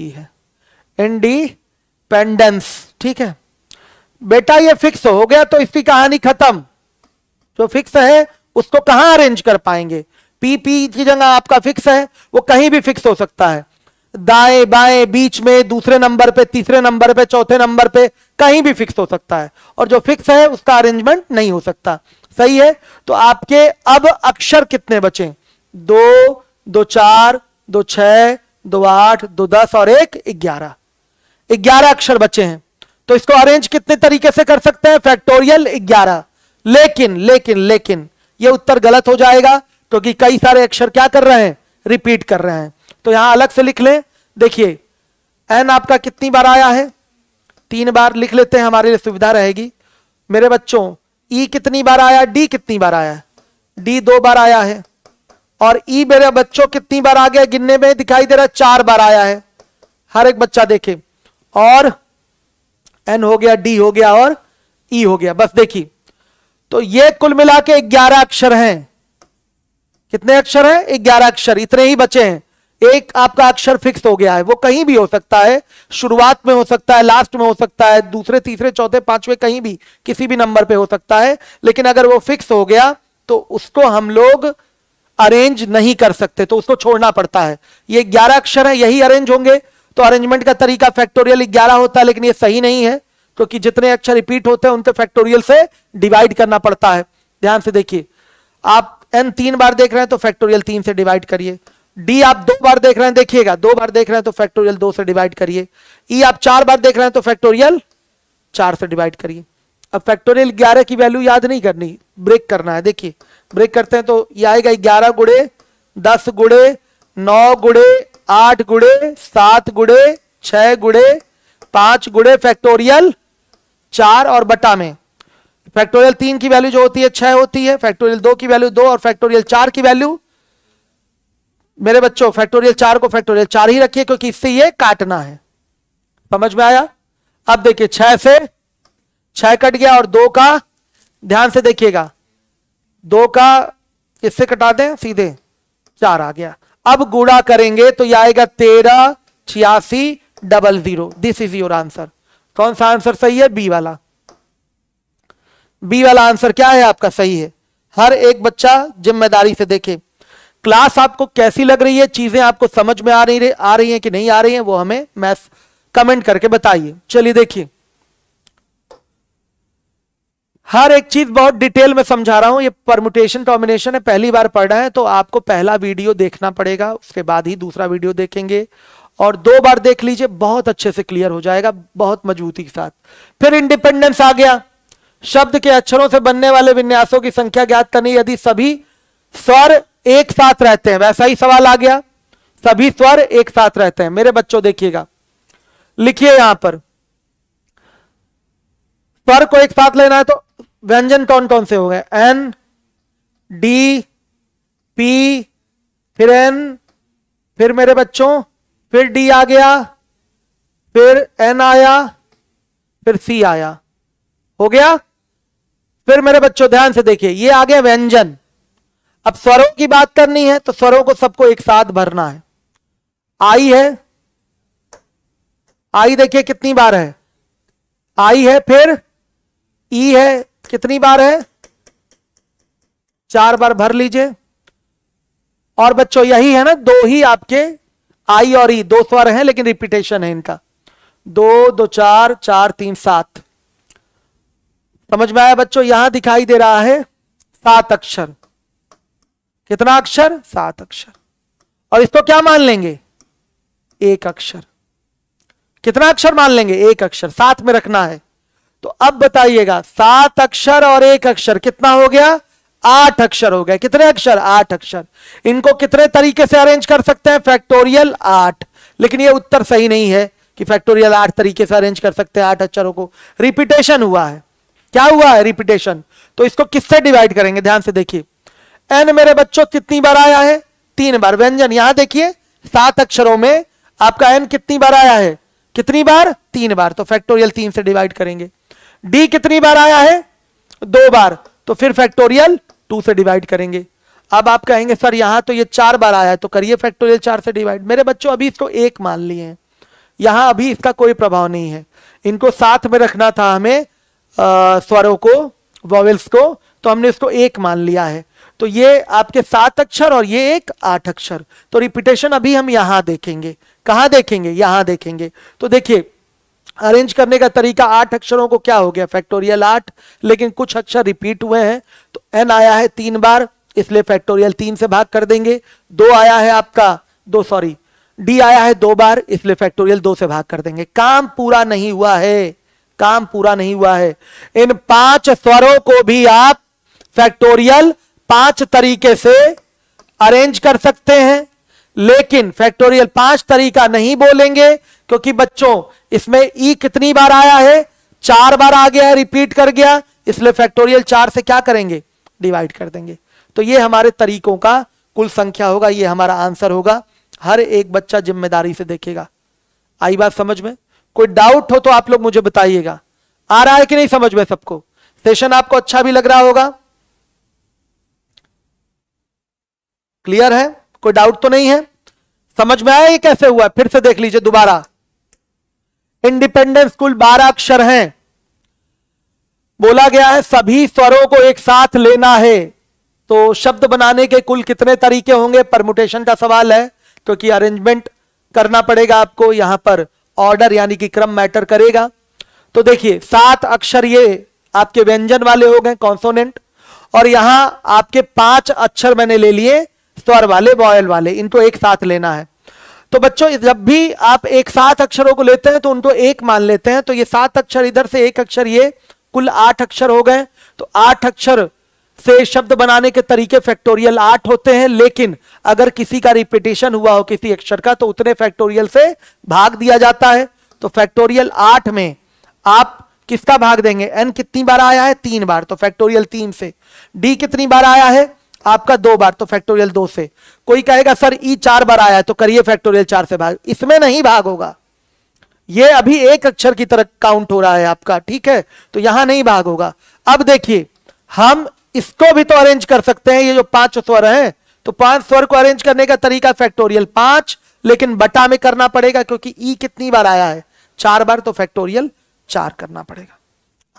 ई e है इंडिपेंडेंस ठीक है बेटा ये फिक्स हो गया तो इसकी कहानी खत्म जो फिक्स है उसको कहां अरेंज कर पाएंगे पी पी की जगह आपका फिक्स है वो कहीं भी फिक्स हो सकता है दाएं बाएं बीच में दूसरे नंबर पे तीसरे नंबर पे चौथे नंबर पे कहीं भी फिक्स हो सकता है और जो फिक्स है उसका अरेंजमेंट नहीं हो सकता सही है तो आपके अब अक्षर कितने बचे दो दो चार दो छ दो आठ दो दस और एक ग्यारह ग्यारह अक्षर बचे हैं तो इसको अरेंज कितने तरीके से कर सकते हैं फैक्टोरियल ग्यारह लेकिन लेकिन लेकिन यह उत्तर गलत हो जाएगा क्योंकि कई सारे अक्षर क्या कर रहे हैं रिपीट कर रहे हैं तो यहां अलग से लिख लें देखिए एन आपका कितनी बार आया है तीन बार लिख लेते हैं हमारे लिए सुविधा रहेगी मेरे बच्चों ई e कितनी बार आया डी कितनी बार आया डी दो बार आया है और ई e मेरे बच्चों कितनी बार आ गया गिनने में दिखाई दे रहा है चार बार आया है हर एक बच्चा देखे और एन हो गया डी हो गया और ई e हो गया बस देखिए तो ये कुल मिला के ग्यारह अक्षर हैं कितने अक्षर हैं ग्यारह अक्षर इतने ही बचे हैं एक आपका अक्षर फिक्स हो गया है वो कहीं भी हो सकता है शुरुआत में हो सकता है लास्ट में हो सकता है दूसरे तीसरे चौथे पांचवे कहीं भी किसी भी नंबर पे हो सकता है लेकिन अगर वो फिक्स हो गया तो उसको हम लोग अरेंज नहीं कर सकते तो उसको छोड़ना पड़ता है ये ग्यारह अक्षर है यही अरेंज होंगे तो अरेंजमेंट का तरीका फैक्टोरियल ग्यारह होता है लेकिन यह सही नहीं है क्योंकि जितने अक्षर रिपीट होते हैं उनके फैक्टोरियल से डिवाइड करना पड़ता है ध्यान से देखिए आप एन तीन बार देख रहे हैं तो फैक्टोरियल तीन से डिवाइड करिए डी आप दो बार देख रहे हैं देखिएगा दो बार देख रहे हैं तो फैक्टोरियल दो से डिवाइड करिए ई e आप चार बार देख रहे हैं तो फैक्टोरियल चार से डिवाइड करिए अब फैक्टोरियल ग्यारह की वैल्यू याद नहीं करनी ब्रेक करना है देखिए ब्रेक करते हैं तो ये आएगा ग्यारह गुड़े दस गुड़े नौ गुड़े आठ गुड़े सात गुड़े छह गुड़े पांच गुड़े फैक्टोरियल चार और बटा में फैक्टोरियल तीन की वैल्यू जो होती है छह होती है फैक्टोरियल दो की वैल्यू दो और फैक्टोरियल चार की वैल्यू मेरे बच्चों फैक्टोरियल चार को फैक्टोरियल चार ही रखिए क्योंकि इससे ये काटना है समझ में आया अब देखिए छह से छह कट गया और दो का ध्यान से देखिएगा दो का इससे कटा दें सीधे चार आ गया अब गुड़ा करेंगे तो यह आएगा तेरह छियासी double zero this is your answer कौन सा आंसर सही है बी वाला बी वाला आंसर क्या है आपका सही है हर एक बच्चा जिम्मेदारी से देखे क्लास आपको कैसी लग रही है चीजें आपको समझ में आ रही आ रही हैं कि नहीं आ रही हैं वो हमें मैथ कमेंट करके बताइए चलिए देखिए हर एक चीज बहुत डिटेल में समझा रहा हूं ये परमुटेशन टॉमिनेशन है पहली बार पढ़ रहे हैं तो आपको पहला वीडियो देखना पड़ेगा उसके बाद ही दूसरा वीडियो देखेंगे और दो बार देख लीजिए बहुत अच्छे से क्लियर हो जाएगा बहुत मजबूती के साथ फिर इंडिपेंडेंस आ गया शब्द के अक्षरों से बनने वाले विन्यासों की संख्या ज्ञात करनी यदि सभी स्वर एक साथ रहते हैं वैसा ही सवाल आ गया सभी स्वर एक साथ रहते हैं मेरे बच्चों देखिएगा लिखिए यहां पर स्वर को एक साथ लेना है तो व्यंजन कौन कौन से हो गए एन डी पी फिर एन फिर मेरे बच्चों फिर डी आ गया फिर एन आया फिर सी आया हो गया फिर मेरे बच्चों ध्यान से देखिए ये आ गया व्यंजन अब स्वरों की बात करनी है तो स्वरों को सबको एक साथ भरना है आई है आई देखिए कितनी बार है आई है फिर ई है कितनी बार है चार बार भर लीजिए और बच्चों यही है ना दो ही आपके आई और ई दो स्वर हैं लेकिन रिपीटेशन है इनका दो दो चार चार तीन सात समझ में आया बच्चों यहां दिखाई दे रहा है सात अक्षर कितना अक्षर सात अक्षर और इसको क्या मान लेंगे एक अक्षर कितना अक्षर मान लेंगे एक अक्षर साथ में रखना है तो अब बताइएगा सात अक्षर और एक अक्षर कितना हो गया आठ अक्षर हो गए कितने अक्षर आठ अक्षर इनको कितने तरीके से अरेंज कर सकते हैं फैक्टोरियल आठ लेकिन ये उत्तर सही नहीं है कि फैक्टोरियल आठ तरीके से अरेंज कर सकते हैं आठ अक्षरों को रिपीटेशन हुआ है क्या हुआ है रिपीटेशन तो इसको किससे डिवाइड करेंगे ध्यान से देखिए एन मेरे बच्चों कितनी बार आया है तीन बार व्यंजन यहां देखिए सात अक्षरों में आपका एन कितनी बार आया है कितनी बार तीन बार तो फैक्टोरियल तीन से डिवाइड करेंगे डी कितनी बार आया है दो बार तो फिर फैक्टोरियल टू से डिवाइड करेंगे अब आप कहेंगे सर यहां तो ये चार बार आया है तो करिए फैक्टोरियल चार से डिवाइड मेरे बच्चों अभी इसको एक मान लिए हैं यहां अभी इसका कोई प्रभाव नहीं है इनको साथ में रखना था हमें आ, स्वरों को वॉवल्स को तो हमने इसको एक मान लिया है तो ये आपके सात अक्षर और ये एक आठ अक्षर तो रिपीटेशन अभी हम यहां देखेंगे कहा देखेंगे यहां देखेंगे तो देखिए अरेंज करने का तरीका आठ अक्षरों को क्या हो गया फैक्टोरियल आठ लेकिन कुछ अक्षर रिपीट हुए हैं तो एन आया है तीन बार इसलिए फैक्टोरियल तीन से भाग कर देंगे दो आया है आपका दो सॉरी डी आया है दो बार इसलिए फैक्टोरियल दो से भाग कर देंगे काम पूरा नहीं हुआ है काम पूरा नहीं हुआ है इन पांच स्वरों को भी आप फैक्टोरियल पांच तरीके से अरेंज कर सकते हैं लेकिन फैक्टोरियल पांच तरीका नहीं बोलेंगे क्योंकि बच्चों इसमें ई कितनी बार आया है चार बार आ गया है रिपीट कर गया इसलिए फैक्टोरियल चार से क्या करेंगे डिवाइड कर देंगे तो ये हमारे तरीकों का कुल संख्या होगा ये हमारा आंसर होगा हर एक बच्चा जिम्मेदारी से देखेगा आई बात समझ में कोई डाउट हो तो आप लोग मुझे बताइएगा आ रहा है कि नहीं समझ में सबको सेशन आपको अच्छा भी लग रहा होगा क्लियर है कोई डाउट तो नहीं है समझ में आया ये कैसे हुआ है फिर से देख लीजिए दोबारा इंडिपेंडेंस स्कूल बारह अक्षर हैं बोला गया है सभी स्वरों को एक साथ लेना है तो शब्द बनाने के कुल कितने तरीके होंगे परमुटेशन का सवाल है क्योंकि तो अरेंजमेंट करना पड़ेगा आपको यहां पर ऑर्डर यानी कि क्रम मैटर करेगा तो देखिए सात अक्षर ये आपके व्यंजन वाले हो गए कॉन्सोनेंट और यहां आपके पांच अक्षर मैंने ले लिए स्वर वाले बॉयल वाले इनको एक साथ लेना है तो बच्चों जब भी आप एक सात अक्षरों को लेते हैं तो उनको एक मान लेते हैं तो ये सात अक्षर इधर से एक अक्षर ये कुल आठ अक्षर हो गए तो आठ अक्षर से शब्द बनाने के तरीके फैक्टोरियल आठ होते हैं लेकिन अगर किसी का रिपीटेशन हुआ हो किसी अक्षर का तो उतने फैक्टोरियल से भाग दिया जाता है तो फैक्टोरियल आठ में आप किसका भाग देंगे एन कितनी बार आया है तीन बार तो फैक्टोरियल तीन से डी कितनी बार आया है आपका दो बार तो फैक्टोरियल दो से कोई कहेगा सर ई चार बार आया है तो करिए फैक्टोरियल चार से भाग इसमें नहीं भाग होगा ये अभी एक अक्षर की तरह काउंट हो रहा है आपका ठीक है तो यहां नहीं भाग होगा अब देखिए हम इसको भी तो अरेंज कर सकते हैं ये जो पांच स्वर हैं तो पांच स्वर को अरेंज करने का तरीका फैक्टोरियल पांच लेकिन बटा में करना पड़ेगा क्योंकि ई कितनी बार आया है चार बार तो फैक्टोरियल चार करना पड़ेगा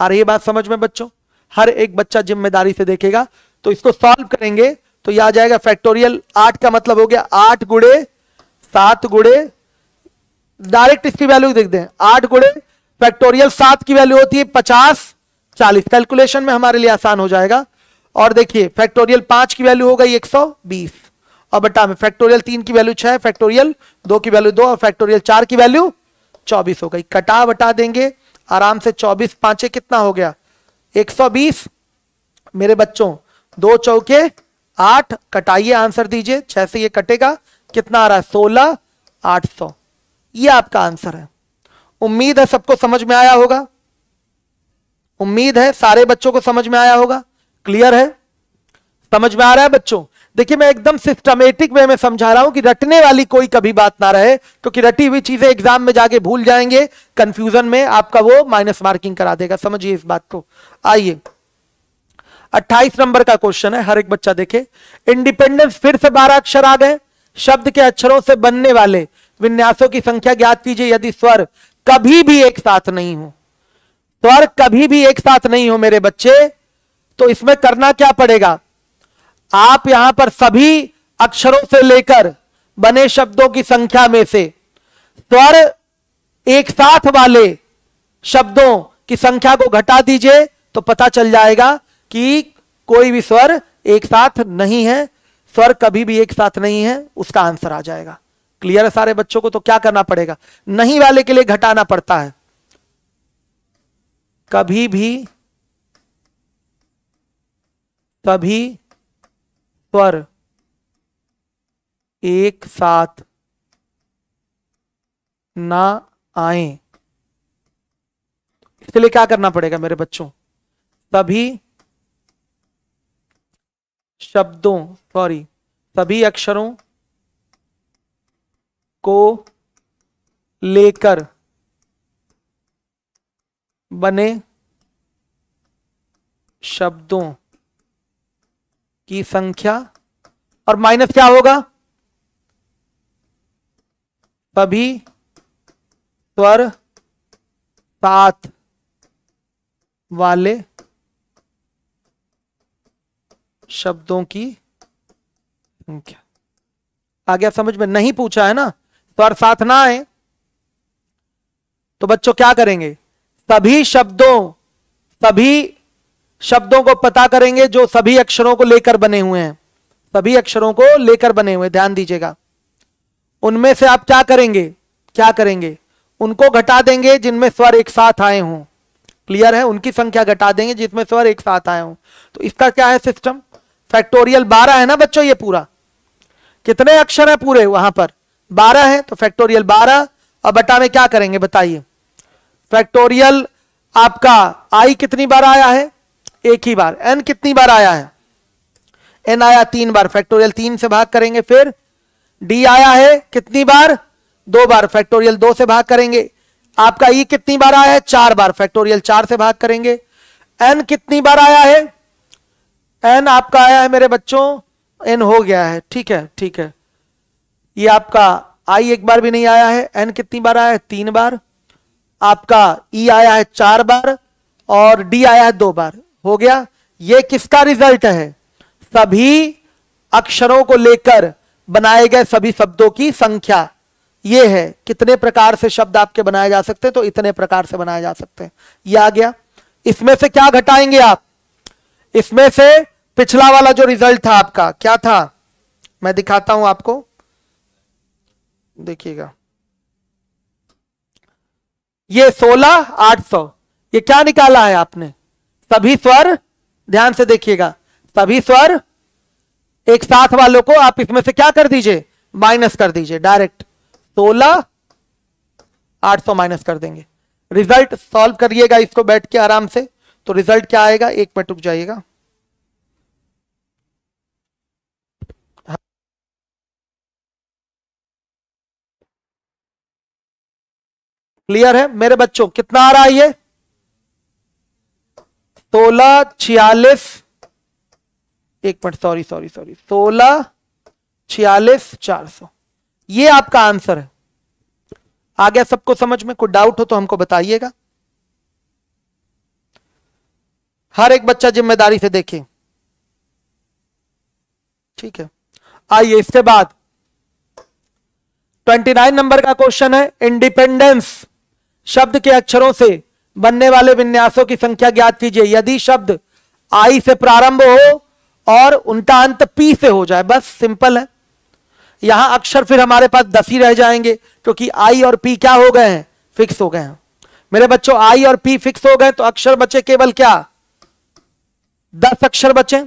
आ रही बात समझ में बच्चों हर एक बच्चा जिम्मेदारी से देखेगा तो इसको सॉल्व करेंगे तो यह आ जाएगा फैक्टोरियल आठ का मतलब हो गया आठ गुड़े सात गुड़े डायरेक्ट इसकी वैल्यू देख दें आठ गुड़े फैक्टोरियल सात की वैल्यू होती है पचास चालीस कैलकुलेशन में हमारे लिए आसान हो जाएगा और देखिए फैक्टोरियल पांच की वैल्यू हो गई एक सौ बीस और बटा में फैक्टोरियल तीन की वैल्यू छह फैक्टोरियल दो की वैल्यू दो और फैक्टोरियल चार की वैल्यू चौबीस हो गई कटा बटा देंगे आराम से चौबीस पांचे कितना हो गया एक सौ बीस मेरे बच्चों दो चौके आठ कटाइए आंसर दीजिए छह से ये कटेगा कितना आ रहा है सोलह आठ सौ ये आपका आंसर है उम्मीद है सबको समझ में आया होगा उम्मीद है सारे बच्चों को समझ में आया होगा क्लियर है समझ में आ रहा है बच्चों देखिए मैं एकदम सिस्टमेटिक वे में समझा रहा हूं कि रटने वाली कोई कभी बात ना रहे क्योंकि तो रटी हुई चीजें एग्जाम में जाके भूल जाएंगे कंफ्यूजन में आपका वो माइनस मार्किंग करा देगा समझिए इस बात को आइए 28 नंबर का क्वेश्चन है हर एक बच्चा देखे इंडिपेंडेंस फिर से 12 अक्षर आ गए शब्द के अक्षरों से बनने वाले विन्यासों की संख्या ज्ञात कीजिए यदि स्वर कभी भी एक साथ नहीं हो स्वर कभी भी एक साथ नहीं हो मेरे बच्चे तो इसमें करना क्या पड़ेगा आप यहां पर सभी अक्षरों से लेकर बने शब्दों की संख्या में से स्वर एक साथ वाले शब्दों की संख्या को घटा दीजिए तो पता चल जाएगा कि कोई भी स्वर एक साथ नहीं है स्वर कभी भी एक साथ नहीं है उसका आंसर आ जाएगा क्लियर है सारे बच्चों को तो क्या करना पड़ेगा नहीं वाले के लिए घटाना पड़ता है कभी भी सभी स्वर एक साथ ना आए इसके लिए क्या करना पड़ेगा मेरे बच्चों सभी शब्दों सॉरी सभी अक्षरों को लेकर बने शब्दों की संख्या और माइनस क्या होगा सभी स्वर सात वाले शब्दों की संख्या आ गया समझ में नहीं पूछा है ना स्वर तो साथ ना आए तो बच्चों क्या करेंगे सभी शब्दों सभी शब्दों को पता करेंगे जो सभी अक्षरों को लेकर बने हुए हैं सभी अक्षरों को लेकर बने हुए ध्यान दीजिएगा उनमें से आप क्या करेंगे क्या करेंगे उनको घटा देंगे जिनमें स्वर एक साथ आए हों क्लियर है उनकी संख्या घटा देंगे जिसमें स्वर एक साथ आए हों तो इसका क्या है सिस्टम फैक्टोरियल बारह है ना बच्चों ये पूरा कितने अक्षर है पूरे वहां पर बारह है तो फैक्टोरियल बारह और बटा में क्या करेंगे बताइए फैक्टोरियल आपका आई कितनी बार आया है एक ही बार एन कितनी बार आया है एन आया तीन बार फैक्टोरियल तीन से भाग करेंगे फिर डी आया है कितनी बार दो बार फैक्टोरियल दो से भाग करेंगे आपका ई e कितनी बार आया है चार बार फैक्टोरियल चार से भाग करेंगे एन कितनी बार आया है एन आपका आया है मेरे बच्चों एन हो गया है ठीक है ठीक है ये आपका आई एक बार भी नहीं आया है एन कितनी बार आया है तीन बार आपका ई आया है चार बार और डी आया है दो बार हो गया ये किसका रिजल्ट है सभी अक्षरों को लेकर बनाए गए सभी शब्दों की संख्या ये है कितने प्रकार से शब्द आपके बनाए जा सकते हैं तो इतने प्रकार से बनाए जा सकते हैं ये आ गया इसमें से क्या घटाएंगे आप इसमें से पिछला वाला जो रिजल्ट था आपका क्या था मैं दिखाता हूं आपको देखिएगा ये सोलह आठ सौ ये क्या निकाला है आपने सभी स्वर ध्यान से देखिएगा सभी स्वर एक साथ वालों को आप इसमें से क्या कर दीजिए माइनस कर दीजिए डायरेक्ट सोलह आठ सौ माइनस कर देंगे रिजल्ट सॉल्व करिएगा इसको बैठ के आराम से तो रिजल्ट क्या आएगा एक मिनट रुक जाइएगा क्लियर है मेरे बच्चों कितना आ रहा है ये सोलह छियालीस एक मिनट सॉरी सॉरी सॉरी सोलह छियालीस चार सौ ये आपका आंसर है आ गया सबको समझ में कोई डाउट हो तो हमको बताइएगा हर एक बच्चा जिम्मेदारी से देखे ठीक है आइए इसके बाद 29 नंबर का क्वेश्चन है इंडिपेंडेंस शब्द के अक्षरों से बनने वाले विन्यासों की संख्या ज्ञात कीजिए यदि शब्द आई से प्रारंभ हो और उनका अंत पी से हो जाए बस सिंपल है यहां अक्षर फिर हमारे पास दस ही रह जाएंगे क्योंकि आई और पी क्या हो गए हैं फिक्स हो गए हैं मेरे बच्चों आई और पी फिक्स हो गए तो अक्षर बचे केवल क्या दस अक्षर बचे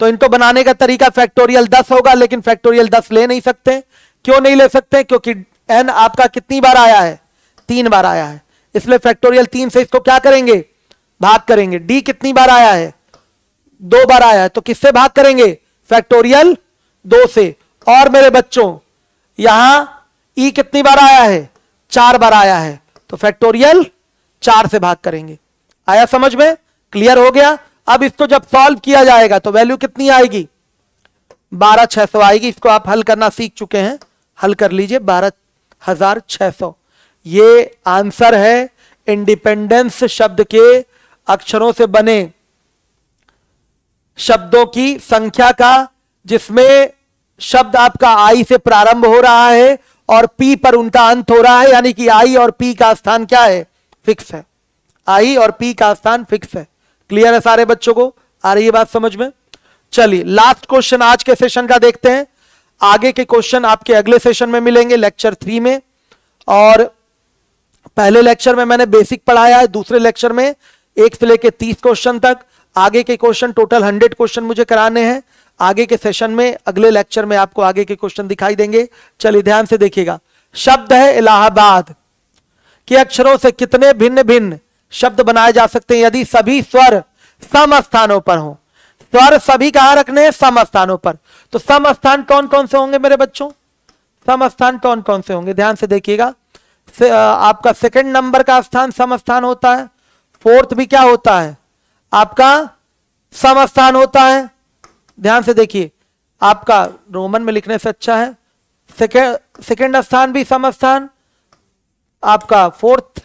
तो इनको बनाने का तरीका फैक्टोरियल दस होगा लेकिन फैक्टोरियल दस ले नहीं सकते क्यों नहीं ले सकते क्योंकि एन आपका कितनी बार आया है तीन बार आया है इसलिए फैक्टोरियल तीन से इसको क्या करेंगे भाग करेंगे डी कितनी बार आया है दो बार आया है तो किससे भाग करेंगे फैक्टोरियल दो से और मेरे बच्चों यहां ई e कितनी बार आया है चार बार आया है तो फैक्टोरियल चार से भाग करेंगे आया समझ में क्लियर हो गया अब इसको जब सॉल्व किया जाएगा तो वैल्यू कितनी आएगी बारह छह सौ आएगी इसको आप हल करना सीख चुके हैं हल कर लीजिए बारह हजार छह सौ ये आंसर है इंडिपेंडेंस शब्द के अक्षरों से बने शब्दों की संख्या का जिसमें शब्द आपका आई से प्रारंभ हो रहा है और पी पर उनका अंत हो रहा है यानी कि आई और पी का स्थान क्या है फिक्स है आई और पी का स्थान फिक्स है क्लियर है सारे बच्चों को आ रही है बात समझ में चलिए लास्ट क्वेश्चन आज के सेशन का देखते हैं आगे के क्वेश्चन आपके अगले सेशन में मिलेंगे लेक्चर थ्री में और पहले लेक्चर में मैंने बेसिक पढ़ाया है दूसरे लेक्चर में एक से लेके तीस क्वेश्चन तक आगे के क्वेश्चन टोटल हंड्रेड क्वेश्चन मुझे कराने हैं आगे के सेशन में अगले लेक्चर में आपको आगे के क्वेश्चन दिखाई देंगे चलिए ध्यान से देखिएगा शब्द है इलाहाबाद के अक्षरों से कितने भिन्न भिन्न शब्द बनाए जा सकते हैं यदि सभी स्वर सम स्थानों पर हो स्वर सभी कहा रखने हैं सम स्थानों पर तो सम स्थान कौन कौन से होंगे मेरे बच्चों सम स्थान कौन कौन से होंगे ध्यान से देखिएगा से, आपका सेकंड नंबर का स्थान समस्थान होता है फोर्थ भी क्या होता है आपका समस्थान होता है ध्यान से देखिए आपका रोमन में लिखने से अच्छा है सेकंड स्थान भी समस्थान आपका फोर्थ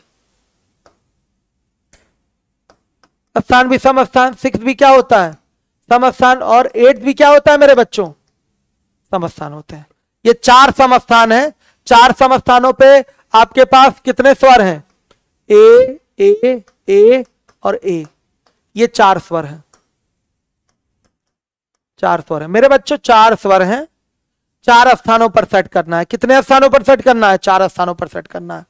स्थान भी समस्थान सिक्स भी क्या होता है समस्थान और एट्थ भी क्या होता है मेरे बच्चों समस्थान होते हैं ये चार समस्थान है चार समस्थानों पे आपके पास कितने स्वर हैं ए ए ए और ए ये चार स्वर हैं चार स्वर हैं मेरे बच्चों चार स्वर हैं चार स्थानों पर सेट करना है कितने स्थानों पर सेट करना है चार स्थानों पर सेट करना है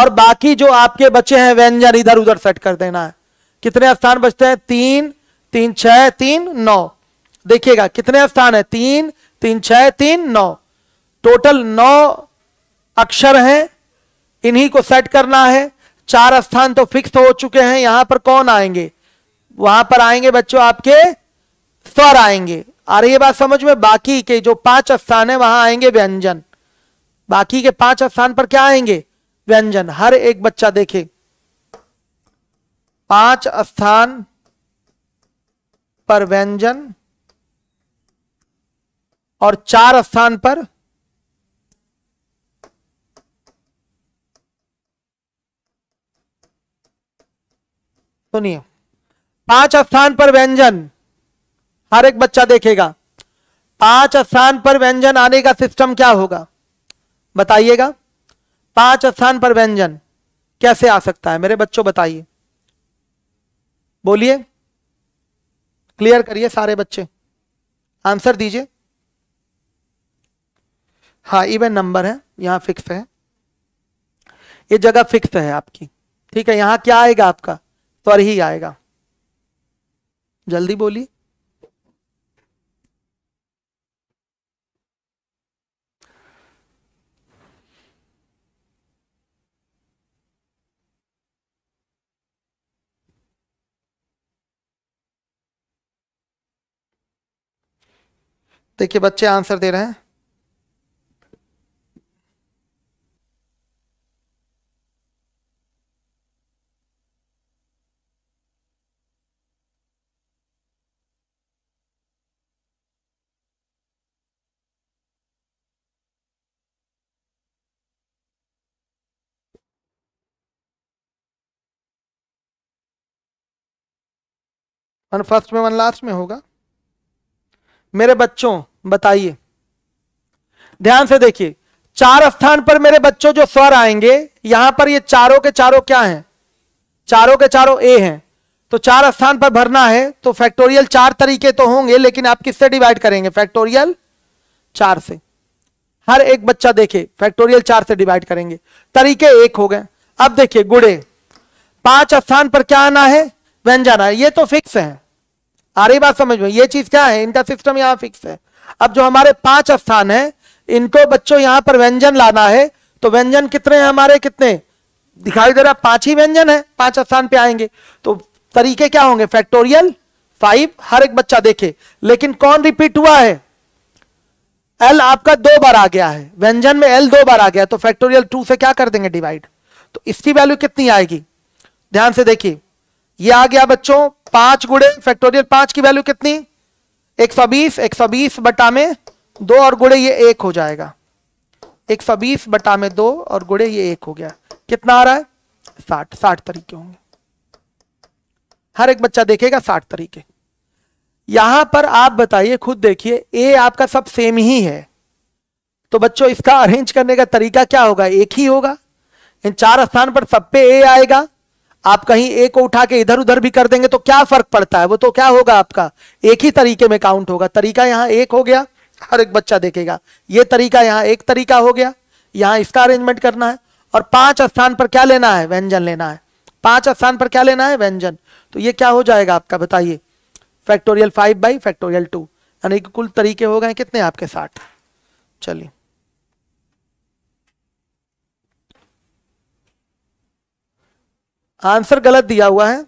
और बाकी जो आपके बच्चे हैं व्यंजन इधर उधर सेट कर देना है कितने स्थान बचते हैं तीन तीन छह तीन नौ देखिएगा कितने स्थान है तीन तीन छह तीन नौ टोटल नौ अक्षर हैं इन्हीं को सेट करना है चार स्थान तो फिक्स हो चुके हैं यहां पर कौन आएंगे वहां पर आएंगे बच्चों आपके स्वर आएंगे आ रही है बात समझ में बाकी के जो पांच स्थान है वहां आएंगे व्यंजन बाकी के पांच स्थान पर क्या आएंगे व्यंजन हर एक बच्चा देखे पांच स्थान पर व्यंजन और चार स्थान पर सुनिए पांच स्थान पर व्यंजन हर एक बच्चा देखेगा पांच स्थान पर व्यंजन आने का सिस्टम क्या होगा बताइएगा पांच स्थान पर व्यंजन कैसे आ सकता है मेरे बच्चों बताइए बोलिए क्लियर करिए सारे बच्चे आंसर दीजिए हाँ इवन नंबर है यहां फिक्स है ये जगह फिक्स है आपकी ठीक है यहां क्या आएगा आपका पर ही आएगा जल्दी बोली देखिए बच्चे आंसर दे रहे हैं वन फर्स्ट में वन लास्ट में होगा मेरे बच्चों बताइए ध्यान से देखिए चार स्थान पर मेरे बच्चों जो स्वर आएंगे यहां पर ये चारों के चारों क्या हैं चारों के चारों ए हैं तो चार स्थान पर भरना है तो फैक्टोरियल चार तरीके तो होंगे लेकिन आप किससे डिवाइड करेंगे फैक्टोरियल चार से हर एक बच्चा देखे फैक्टोरियल चार से डिवाइड करेंगे तरीके एक हो गए अब देखिए गुड़े पांच स्थान पर क्या आना है व्यंजन है ये तो फिक्स है आ रही बात समझ में ये चीज क्या है इनका सिस्टम यहाँ फिक्स है अब जो हमारे पांच स्थान है इनको बच्चों यहाँ पर व्यंजन लाना है तो व्यंजन कितने हैं हमारे कितने दिखाई दे रहा पांच ही व्यंजन है पांच स्थान पे आएंगे तो तरीके क्या होंगे फैक्टोरियल फाइव हर एक बच्चा देखे लेकिन कौन रिपीट हुआ है एल आपका दो बार आ गया है व्यंजन में एल दो बार आ गया तो फैक्टोरियल टू से क्या कर देंगे डिवाइड तो इसकी वैल्यू कितनी आएगी ध्यान से देखिए ये आ गया बच्चों पांच गुड़े फैक्टोरियल पांच की वैल्यू कितनी एक सौ बीस एक सौ बीस बटा में दो और गुड़े ये एक हो जाएगा एक सौ बीस बटा में दो और गुड़े ये एक हो गया कितना आ रहा है साठ साठ तरीके होंगे हर एक बच्चा देखेगा साठ तरीके यहां पर आप बताइए खुद देखिए ए आपका सब सेम ही है तो बच्चों इसका अरेंज करने का तरीका क्या होगा एक ही होगा इन चार स्थान पर सब पे ए आएगा आप कहीं ए को उठा के इधर उधर भी कर देंगे तो क्या फर्क पड़ता है वो तो क्या होगा आपका एक ही तरीके में काउंट होगा तरीका यहां एक हो गया हर एक बच्चा देखेगा ये तरीका यहां एक तरीका हो गया यहां इसका अरेंजमेंट करना है और पांच स्थान पर क्या लेना है व्यंजन लेना है पांच स्थान पर क्या लेना है व्यंजन तो ये क्या हो जाएगा आपका बताइए factorial five by factorial two यानी कि कुल तरीके हो गए कितने आपके साठ चलिए आंसर गलत दिया हुआ है